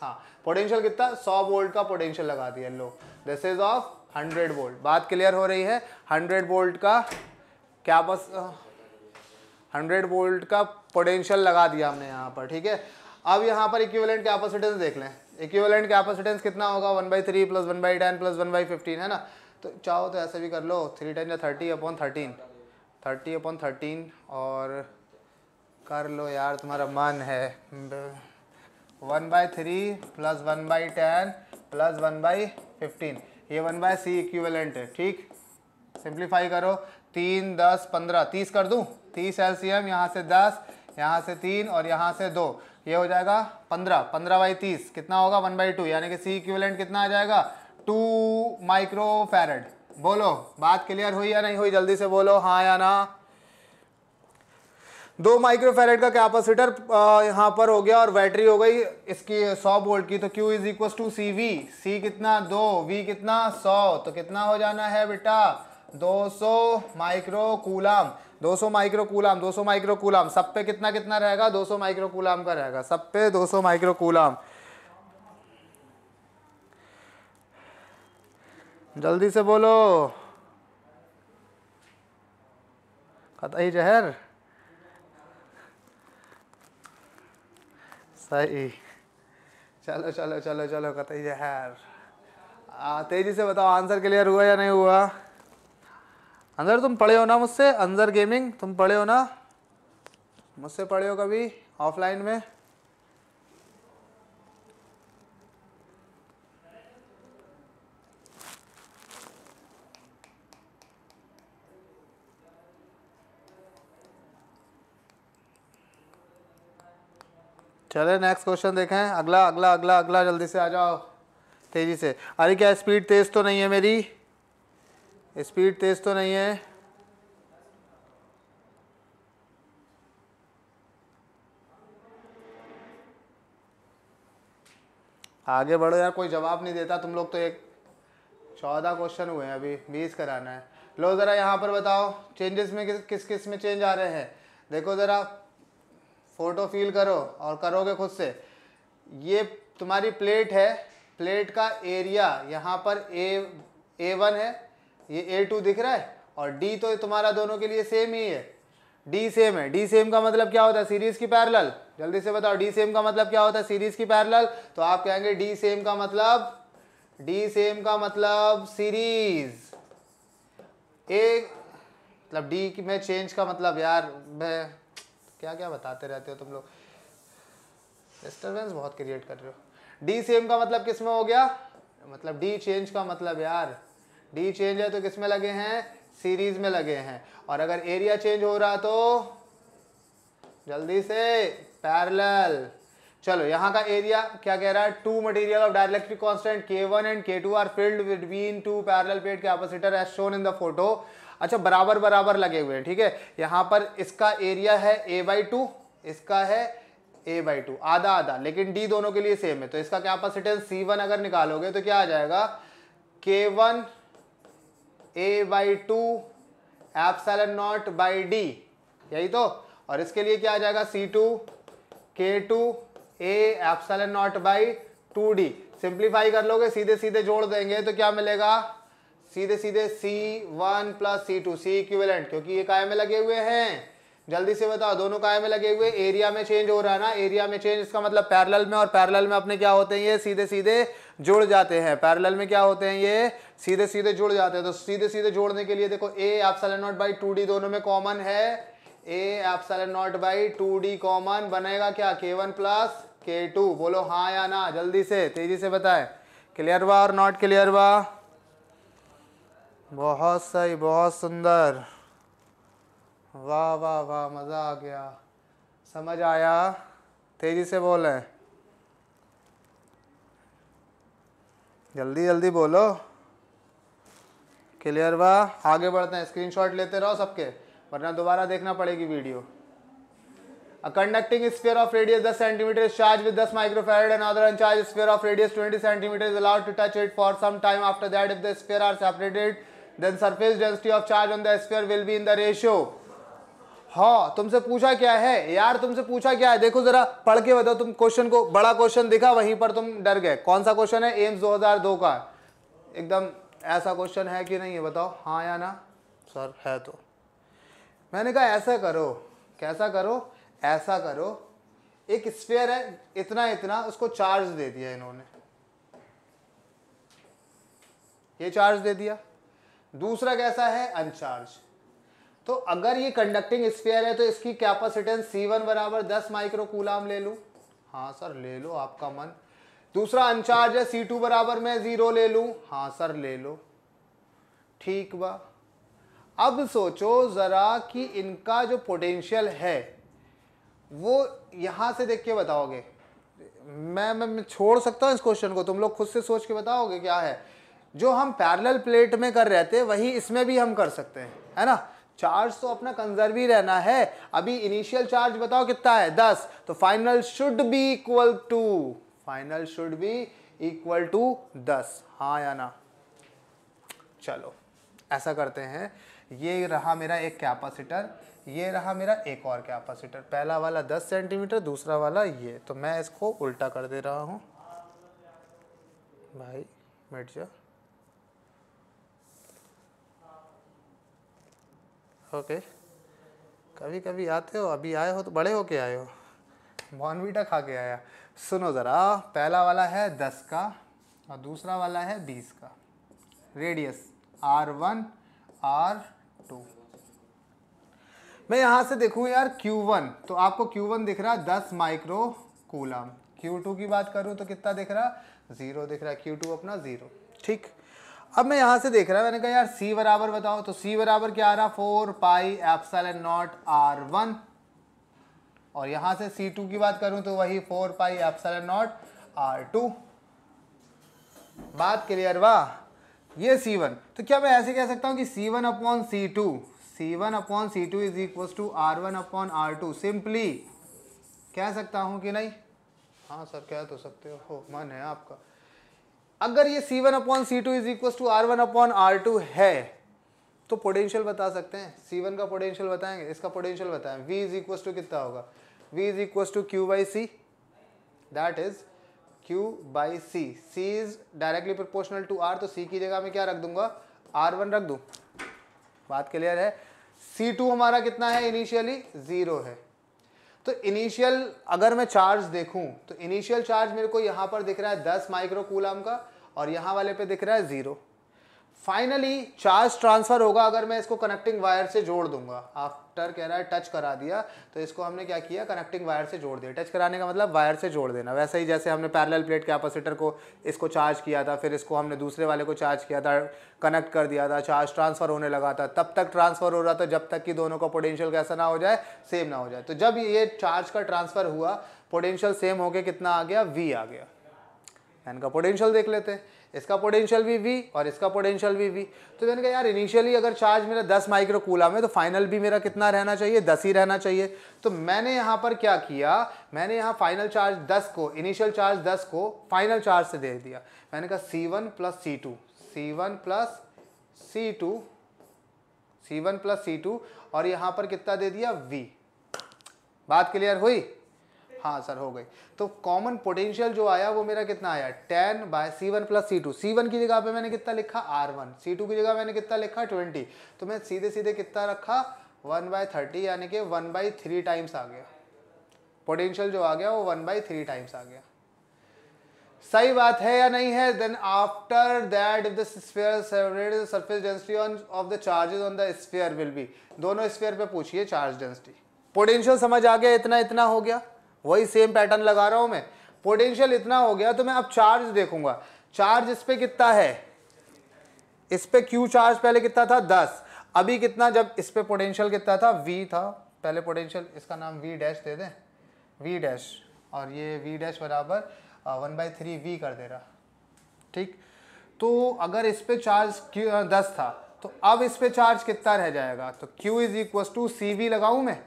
हाँ पोटेंशियल कितना सौ वोल्ट का पोटेंशियल लगा दिया लो this is of hundred volt बात क्लियर हो रही है हंड्रेड वोल्ट का क्या बस हंड्रेड वोल्ट का पोटेंशियल लगा दिया हमने यहाँ पर ठीक है अब यहाँ पर इक्विवेलेंट कैपेसिटेंस देख लें इक्विवेलेंट कैपेसिटेंस कितना होगा one by three plus one by ten plus one by fifteen है ना तो चाहो तो ऐसे भी कर लो थ्री टेन या thirty upon thirteen thirty upon thirteen और कर लो यार तुम्हारा मन है one by three plus one by ten plus one by fifteen ये वन बाई सी इक्विवेलेंट है ठीक सिंप्लीफाई करो तीन दस पंद्रह तीस कर दूँ तीस एल सी एम यहाँ से दस यहाँ से तीन और यहाँ से दो ये हो जाएगा पंद्रह पंद्रह बाई तीस कितना होगा वन बाई टू यानी कि सी इक्विवेलेंट कितना आ जाएगा टू माइक्रो फैरड बोलो बात क्लियर हुई या नहीं हुई जल्दी से बोलो हाँ या ना दो माइक्रो फैरड का कैपेसिटर यहाँ पर हो गया और बैटरी हो गई इसकी सौ वोल्ट की तो Q is equal to C V C कितना दो V कितना सौ तो कितना हो जाना है बेटा 200 micro coulomb 200 micro coulomb 200 micro coulomb सब पे कितना कितना रहेगा 200 माइक्रो कूलाम का रहेगा सब पे 200 माइक्रो कूलाम जल्दी से बोलो कतई जहर सही चलो चलो चलो चलो कतई जहर आ, तेजी से बताओ आंसर क्लियर हुआ या नहीं हुआ अंदर तुम पढ़े हो ना मुझसे अंदर गेमिंग तुम पढ़े हो ना मुझसे पढ़े हो कभी ऑफलाइन में चले नेक्स्ट क्वेश्चन देखें अगला अगला अगला अगला जल्दी से आ जाओ तेज़ी से अरे क्या स्पीड तेज़ तो नहीं है मेरी स्पीड तेज़ तो नहीं है आगे बढ़ो यार कोई जवाब नहीं देता तुम लोग तो एक चौदह क्वेश्चन हुए हैं अभी बीस कराना है लो ज़रा यहाँ पर बताओ चेंजेस में किस किस किस में चेंज आ रहे हैं देखो ज़रा फ़ोटो फील करो और करोगे खुद से ये तुम्हारी प्लेट है प्लेट का एरिया यहाँ पर ए ए वन है ये ए टू दिख रहा है और डी तो तुम्हारा दोनों के लिए सेम ही है डी सेम है डी सेम का मतलब क्या होता है सीरीज की पैरल जल्दी से बताओ डी सेम का मतलब क्या होता है सीरीज की पैरल तो आप कहेंगे डी सेम का मतलब डी सेम का मतलब सीरीज ए मतलब डी में चेंज का मतलब यार मैं क्या क्या बताते रहते हो तुम लोग डिस्टर्बेंस बहुत क्रिएट कर रहे हो डी सेम का मतलब किस में हो गया मतलब डी चेंज का मतलब यार डी चेंज है तो किस में लगे हैं सीरीज में लगे हैं और अगर एरिया चेंज हो रहा तो जल्दी से पैरेलल चलो यहाँ का एरिया क्या कह रहा है two material of dielectric constant K one and K two are filled between two parallel plate capacitor as shown in the photo अच्छा बराबर बराबर लगे हुए हैं ठीक है यहाँ पर इसका एरिया है ए बाई टू इसका है ए बाई टू आधा आधा लेकिन डी दोनों के लिए सेम है तो इसका कैपेसिटेंस सी वन अगर निकालोगे तो क्या आ जाएगा K one A by two epsilon naught by D यही तो और इसके लिए क्या आ जाएगा C two K two A epsilon naught by two D simplify कर लोगे सीधे सीधे जोड़ देंगे तो क्या मिलेगा सीधे सीधे C one plus C two C equivalent क्योंकि ये काय में लगे हुए हैं जल्दी से बताओ दोनों काय में लगे हुए एरिया में चेंज हो रहा है ना एरिया में चेंज इसका मतलब पैरेलल में और पैरेलल में अपने क्या होते हैं ये सीधे सीधे जुड़ जाते हैं पैरेलल में क्या होते हैं ये सीधे सीधे जुड़ जाते हैं तो सीधे सीधे जोड़ने के लिए देखो A epsilon naught by two D दोनों में कॉमन है A epsilon naught by two D common बनेगा क्या के वन प्लस के टू बोलो हाँ या ना जल्दी से तेजी से बताए क्लियर वा और नॉट क्लियर वा बहुत सही बहुत सुंदर वाह वाह वाह मज़ा आ गया समझ आया तेज़ी से बोलें जल्दी जल्दी बोलो क्लियर वाह आगे बढ़ते हैं स्क्रीनशॉट लेते रहो सबके वरना दोबारा देखना पड़ेगी video a conducting sphere of radius दस सेंटीमीटर चार्ज विद दस microfarad and other uncharge sphere of radius twenty centimetre is allowed to touch it for some time after that if the sphere are separated then surface density of charge on the sphere will be in the ratio हाँ तुमसे पूछा क्या है यार तुमसे पूछा क्या है देखो जरा पढ़ के बताओ तुम क्वेश्चन को बड़ा क्वेश्चन दिखा वहीं पर तुम डर गए कौन सा क्वेश्चन है एम्स 2002 का एकदम ऐसा क्वेश्चन है कि नहीं है बताओ हाँ या ना सर है तो मैंने कहा ऐसा करो कैसा करो ऐसा करो एक स्पेयर है इतना इतना उसको चार्ज दे दिया इन्होंने ये चार्ज दे दिया दूसरा कैसा है अनचार्ज तो अगर ये कंडक्टिंग स्पेयर है तो इसकी कैपेसिटेंस सी वन बराबर दस माइक्रो कूलाम ले लूँ हाँ सर ले लो आपका मन दूसरा अनचार्ज है सी टू बराबर मैं ज़ीरो ले लूँ हाँ सर ले लो ठीक बा अब सोचो ज़रा कि इनका जो पोटेंशियल है वो यहाँ से देख के बताओगे मैं मैं, मैं छोड़ सकता हूँ इस क्वेश्चन को तुम लोग खुद से सोच के बताओगे क्या है जो हम पैरेलल प्लेट में कर रहे थे वही इसमें भी हम कर सकते हैं है ना चार्ज तो अपना कंजर्व ही रहना है अभी इनिशियल चार्ज बताओ कितना है दस तो final should be equal to final should be equal to दस हाँ या ना चलो ऐसा करते हैं ये रहा मेरा एक कैपेसिटर ये रहा मेरा एक और कैपेसिटर पहला वाला 10 सेंटीमीटर दूसरा वाला ये तो मैं इसको उल्टा कर दे रहा हूँ भाई मिट जा ओके कभी कभी आते हो अभी आए हो तो बड़े हो के आए हो बॉर्नवीटा खा के आया सुनो ज़रा पहला वाला है दस का और दूसरा वाला है बीस का radius R one R two मैं यहाँ से देखूँ यार क्यू वन तो आपको क्यू वन दिख रहा है दस माइक्रो कूलम क्यू टू की बात करूँ तो कितना दिख रहा ज़ीरो दिख रहा है क्यू टू अपना ज़ीरो ठीक अब मैं यहां से देख रहा मैंने कहा यार सी बराबर बताओ तो सी बराबर क्या आ रहा four pi epsilon naught R one और यहां से सी टू की बात करूं तो वही four pi epsilon naught R two बात क्लियर वाह ये c1 तो क्या मैं ऐसे कह सकता हूँ कि c1 one upon C two C one upon C two is equal to R one upon R two simply कह सकता हूँ कि नहीं हाँ सर कह तो सकते हो मन है आपका अगर ये C1 one upon C two is equal to R one upon R two है तो पोटेंशियल बता सकते हैं C1 का पोटेंशियल बताएंगे इसका पोटेंशियल बताएं V इज इक्वल टू कितना होगा V is equal to Q by C that is Q by C C is directly proportional to R तो C की जगह में क्या रख दूंगा R1 रख दूँ बात क्लियर है C2 हमारा कितना है इनिशियली ज़ीरो है तो इनिशियल अगर मैं चार्ज देखूं तो इनिशियल चार्ज मेरे को यहाँ पर दिख रहा है 10 माइक्रो कूलम का और यहाँ वाले पे दिख रहा है ज़ीरो फाइनली चार्ज ट्रांसफ़र होगा अगर मैं इसको कनेक्टिंग वायर से जोड़ दूंगा आफ्टर कह रहा है टच करा दिया तो इसको हमने क्या किया कनेक्टिंग वायर से जोड़ दिया टच कराने का मतलब वायर से जोड़ देना वैसे ही जैसे हमने पैरेलल प्लेट कैपेसिटर को इसको चार्ज किया था फिर इसको हमने दूसरे वाले को चार्ज किया था कनेक्ट कर दिया था चार्ज ट्रांसफ़र होने लगा था तब तक ट्रांसफ़र हो रहा था जब तक कि दोनों का पोटेंशियल कैसा ना हो जाए सेम ना हो जाए तो जब ये चार्ज का ट्रांसफ़र हुआ पोटेंशियल सेम हो गया कितना आ गया वी आ गया एन का पोटेंशियल देख लेते हैं इसका पोटेंशियल भी वी और इसका पोटेंशियल भी वी तो मैंने कहा यार इनिशियली अगर चार्ज मेरा 10 माइक्रो कूला में तो फाइनल भी मेरा कितना रहना चाहिए 10 ही रहना चाहिए तो मैंने यहाँ पर क्या किया मैंने यहाँ फाइनल चार्ज 10 को इनिशियल चार्ज 10 को फाइनल चार्ज से दे दिया मैंने कहा C one plus C two C one plus C two C one plus C two और यहाँ पर कितना दे दिया वी बात क्लियर हुई हाँ सर हो गई तो कॉमन पोटेंशियल जो आया वो मेरा कितना आया ten by C one plus C two C one की जगह पे मैंने कितना लिखा आर वन सी टू की जगह मैंने कितना लिखा ट्वेंटी तो मैं सीधे सीधे कितना रखा वन बाय थर्टी यानी कि वन बाई थ्री टाइम्स आ गया पोटेंशियल जो आ गया वो वन बाई थ्री टाइम्स आ गया सही बात है या नहीं है then after that if the sphere the surface density on of the charges on the sphere will be दोनों स्फीयर पे पूछिए चार्ज डेंसिटी पोटेंशियल समझ आ गया इतना इतना हो गया वही सेम पैटर्न लगा रहा हूँ मैं पोटेंशियल इतना हो गया तो मैं अब चार्ज देखूंगा चार्ज इस पर कितना है इस पर क्यू चार्ज पहले कितना था दस अभी कितना जब इस पर पोटेंशियल कितना था वी था पहले पोटेंशियल इसका नाम वी डैश दे दें वी डैश और ये वी डैश बराबर वन बाई थ्री वी कर दे रहा ठीक तो अगर इस पर चार्ज क्यू दस था तो अब इस पर चार्ज कितना रह जाएगा तो Q is equal to C V लगाऊँ मैं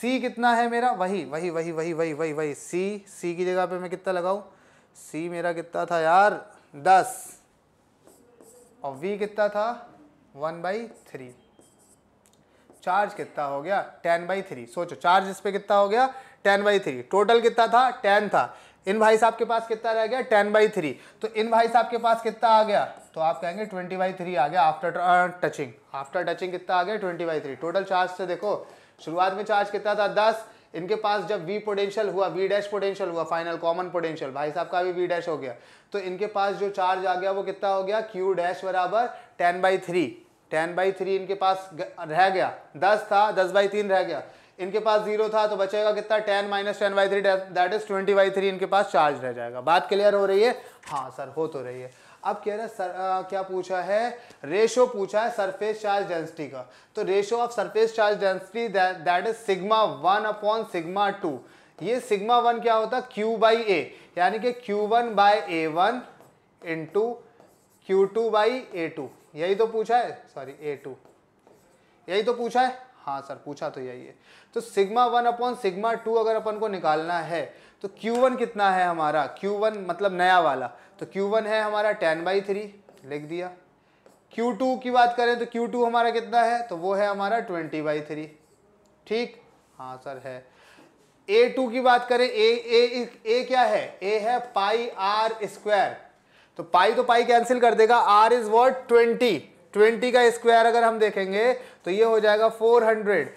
सी कितना है मेरा वही वही वही वही वही वही वही सी सी की जगह पे मैं कितना लगाऊँ सी मेरा कितना था यार दस और वी कितना था वन बाई थ्री चार्ज कितना हो गया टेन बाई थ्री सोचो चार्ज इस पर कितना हो गया टेन बाई थ्री टोटल कितना था टेन था इन भाई साहब के पास कितना रह गया टेन बाई थ्री तो इन भाई साहब के पास कितना आ गया तो आप कहेंगे ट्वेंटी बाई थ्री आ गया आफ्टर टचिंग आफ्टर टचिंग कितना आ गया twenty by three total charge से देखो शुरुआत में चार्ज कितना था दस इनके पास जब वी पोटेंशियल हुआ वी डैश पोटेंशियल हुआ फाइनल कॉमन पोटेंशियल भाई साहब का भी वी डैश हो गया तो इनके पास जो चार्ज आ गया वो कितना हो गया क्यू डैश बराबर ten by three ten by three इनके पास रह गया दस था दस बाई तीन रह गया इनके पास जीरो था तो बचेगा कितना ten minus ten by three that is twenty by three इनके पास चार्ज रह जाएगा बात क्लियर हो रही है हाँ सर हो तो रही है अब कह रहा है सर, आ, क्या पूछा है रेशो पूछा है सरफेस चार्ज डेंसिटी का तो ratio of surface charge density that is sigma one upon sigma two ये सिग्मा वन क्या होता है क्यू बाई ए यानी कि Q one by A one into Q two by A two यही तो पूछा है सॉरी ए टू यही तो पूछा है हाँ सर पूछा तो यही है तो sigma one upon sigma two अगर अपन को निकालना है तो Q1 कितना है हमारा Q1 मतलब नया वाला तो Q1 है हमारा टेन बाई थ्री लिख दिया Q2 की बात करें तो Q2 हमारा कितना है तो वो है हमारा ट्वेंटी बाई थ्री ठीक हाँ सर है A2 की बात करें A A A क्या है A है पाई आर स्क्वायर तो पाई तो पाई कैंसिल कर देगा R is what twenty twenty का स्क्वायर अगर हम देखेंगे तो ये हो जाएगा फोर हंड्रेड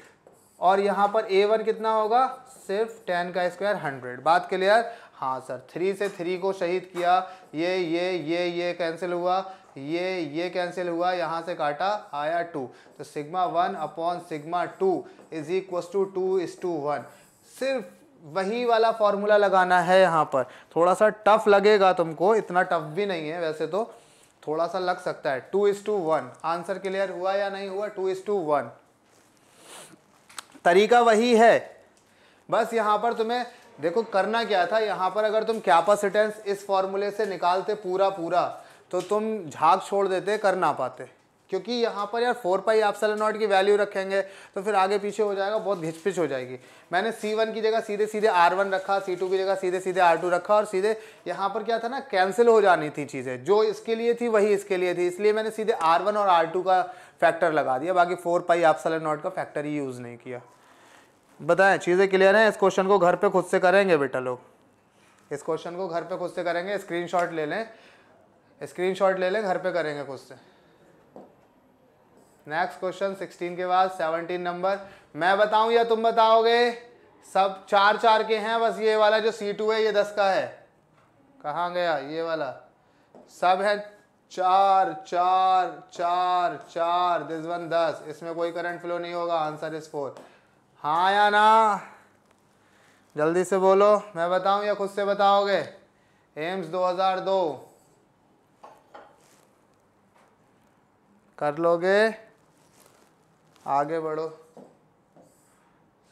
और यहाँ पर ए वन कितना होगा सिर्फ टेन का स्क्वायर हंड्रेड बात क्लियर हाँ सर थ्री से थ्री को शहीद किया ये ये ये ये कैंसिल हुआ ये ये कैंसिल हुआ यहाँ से काटा आया टू तो sigma one upon sigma two is equal to two is to one सिर्फ वही वाला फॉर्मूला लगाना है यहाँ पर थोड़ा सा टफ लगेगा तुमको इतना टफ भी नहीं है वैसे तो थोड़ा सा लग सकता है two is to one answer clear हुआ या नहीं हुआ टू इज टू वन तरीका वही है बस यहाँ पर तुम्हें देखो करना क्या था यहाँ पर अगर तुम कैपेसिटेंस इस फॉर्मूले से निकालते पूरा पूरा तो तुम झाग छोड़ देते कर ना पाते क्योंकि यहाँ पर यार फोर पाई आप नॉट की वैल्यू रखेंगे तो फिर आगे पीछे हो जाएगा बहुत घिचपिच हो जाएगी मैंने सी वन की जगह सीधे सीधे आर वन रखा सी टू की जगह सीधे सीधे आर टू रखा और सीधे यहाँ पर क्या था ना कैंसिल हो जानी थी चीज़ें जो इसके लिए थी वही इसके लिए थी इसलिए मैंने सीधे आर वन और आर टू का फैक्टर लगा दिया बाकी फोर पाई आप नॉट का फैक्टर ही यूज़ नहीं किया बताएं चीज़ें क्लियर हैं इस क्वेश्चन को घर पे खुद से करेंगे बेटा लोग इस क्वेश्चन को घर पे खुद से करेंगे स्क्रीनशॉट ले लें स्क्रीनशॉट ले लें घर पे करेंगे खुद से नेक्स्ट क्वेश्चन सिक्सटीन के बाद सेवनटीन नंबर मैं बताऊं या तुम बताओगे सब चार चार के हैं बस ये वाला जो सी है ये दस का है कहाँ गया ये वाला सब है चार चार चार चार दिस वन दस इसमें कोई करंट फ्लो नहीं होगा आंसर इज फोर हाँ या ना जल्दी से बोलो मैं बताऊं या खुद से बताओगे एम्स 2002 कर लोगे आगे बढ़ो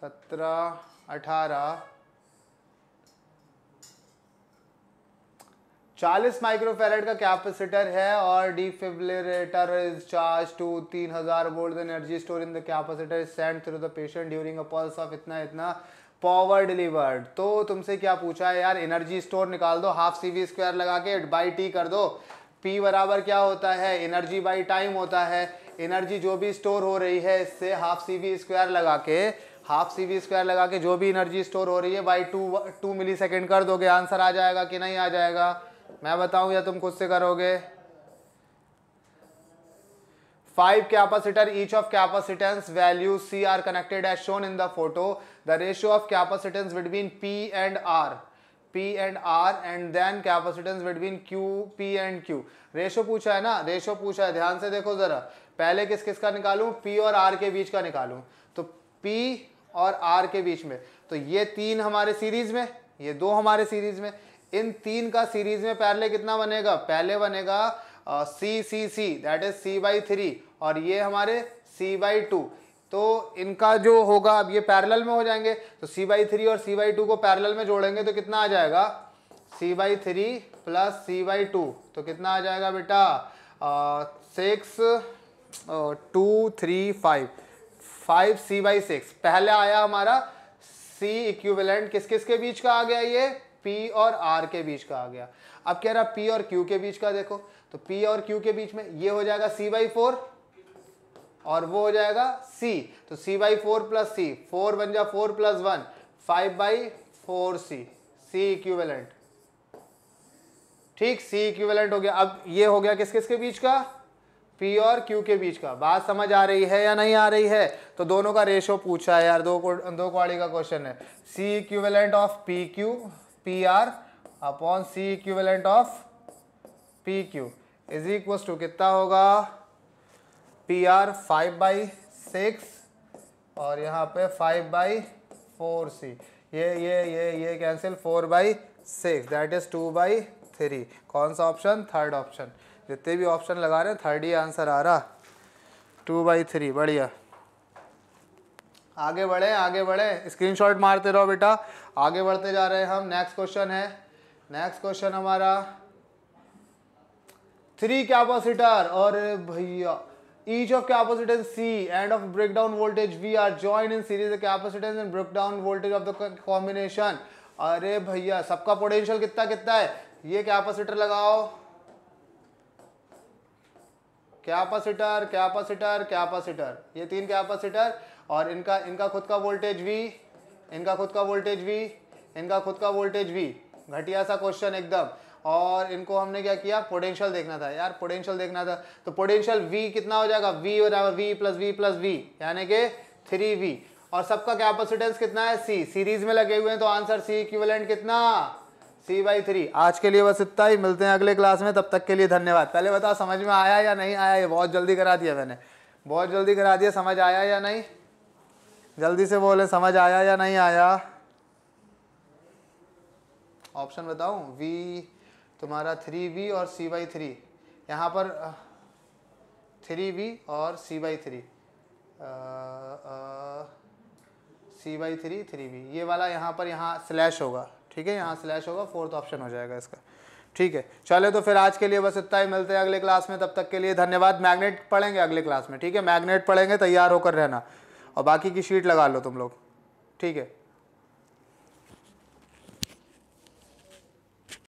सत्रह अठारह चालीस माइक्रोफेरेट का कैपेसिटर है और डिफिब्रिलेटर इज चार्ज टू तीन हजार volt energy store in the capacitor is send through the patient during a pulse of इतना इतना पावर डिलीवर्ड तो तुमसे क्या पूछा है यार एनर्जी स्टोर निकाल दो हाफ सी वी स्क्वायर लगा के बाई टी कर दो पी बराबर क्या होता है एनर्जी बाई टाइम होता है एनर्जी जो भी स्टोर हो रही है इससे हाफ सी वी स्क्वायर लगा के हाफ सी वी स्क्वायर लगा के जो भी एनर्जी स्टोर हो रही है by two two millisecond कर दोगे आंसर आ जाएगा कि नहीं आ जाएगा मैं बताऊं या तुम खुद से करोगे five capacitor each of capacitance value C are connected as shown in the photo the ratio of capacitance between P and R P and R and then capacitance between Q, P and Q. Ratio पूछा है ना ratio पूछा है ध्यान से देखो जरा पहले किस किस का निकालूं P और R के बीच का निकालू तो P और R के बीच में तो ये तीन हमारे सीरीज में ये दो हमारे सीरीज में इन तीन का सीरीज में पहले कितना बनेगा पहले बनेगा C C C that is C by three और ये हमारे सी बाई टू तो इनका जो होगा अब ये पैरेलल में हो जाएंगे तो सी बाई थ्री और सी बाई टू को पैरेलल में जोड़ेंगे तो कितना आ जाएगा C by three plus C by two तो कितना आ जाएगा बेटा six two three five five C by six पहले आया हमारा सी इक्विवेलेंट किस किस के बीच का आ गया ये पी और आर के बीच का आ गया अब कह रहा पी और क्यू के बीच का देखो तो पी और क्यू के बीच में ये हो जाएगा सी बाई फोर और वो हो जाएगा सी तो C by four plus C four बन जा four plus one five by four C C equivalent ठीक सी इक्विवेलेंट हो गया अब ये हो गया किस किस के बीच का P और Q के बीच का बात समझ आ रही है या नहीं आ रही है तो दोनों का रेशो पूछा है यार दो दो क्वाड़ी का क्वेश्चन है C equivalent of P Q P R upon C equivalent of P Q is equal to कितना होगा P R five by six और यहाँ पे फाइव बाई फोर सी ये ये ये ये cancel four by six that is two by three कौन सा ऑप्शन थर्ड ऑप्शन जितने भी ऑप्शन लगा रहे हैं थर्ड ही आंसर आ रहा टू बाई थ्री बढ़िया आगे बढ़े आगे बढ़े स्क्रीनशॉट मारते रहो बेटा आगे बढ़ते जा रहे हैं हम नेक्स्ट क्वेश्चन है नेक्स्ट क्वेश्चन हमारा थ्री कैपेसिटर और भैया each of capacitance of and of breakdown voltage V are joined in series the and and breakdown voltage of the अरे भैया सबका पोटेंशियल कितना कितना है ये कैपेसिटर लगाओ कैपेसिटर कैपेसिटर कैपेसिटर ये तीन कैपेसिटर और इनका इनका खुद का वोल्टेज वी इनका खुद का वोल्टेज वी इनका खुद का वोल्टेज वी घटिया सा क्वेश्चन एकदम और इनको हमने क्या किया पोटेंशियल देखना था यार पोटेंशियल देखना था तो पोटेंशियल वी कितना हो जाएगा वी हो जाएगा V plus V plus V यानी कि थ्री वी और सबका कैपेसिटेंस कितना है सी सीरीज में लगे हुए हैं तो आंसर सी इक्विवेलेंट कितना सी बाई थ्री आज के लिए बस इतना ही मिलते हैं अगले क्लास में तब तक के लिए धन्यवाद पहले बताओ समझ में आया या नहीं आया ये बहुत जल्दी करा दिया मैंने बहुत जल्दी करा दिया समझ आया या नहीं जल्दी से बोले समझ आया या नहीं आया ऑप्शन बताऊं वी तुम्हारा थ्री वी और सी बाई थ्री यहाँ पर थ्री वी और C by three C by three three V ये वाला यहाँ पर यहाँ स्लैश होगा ठीक है यहाँ स्लैश होगा फोर्थ ऑप्शन हो जाएगा इसका ठीक है चले तो फिर आज के लिए बस इतना ही मिलते हैं अगले क्लास में तब तक के लिए धन्यवाद मैग्नेट पढ़ेंगे अगले क्लास में ठीक है मैग्नेट पढ़ेंगे तैयार होकर रहना और बाकी की शीट लगा लो तुम लोग ठीक है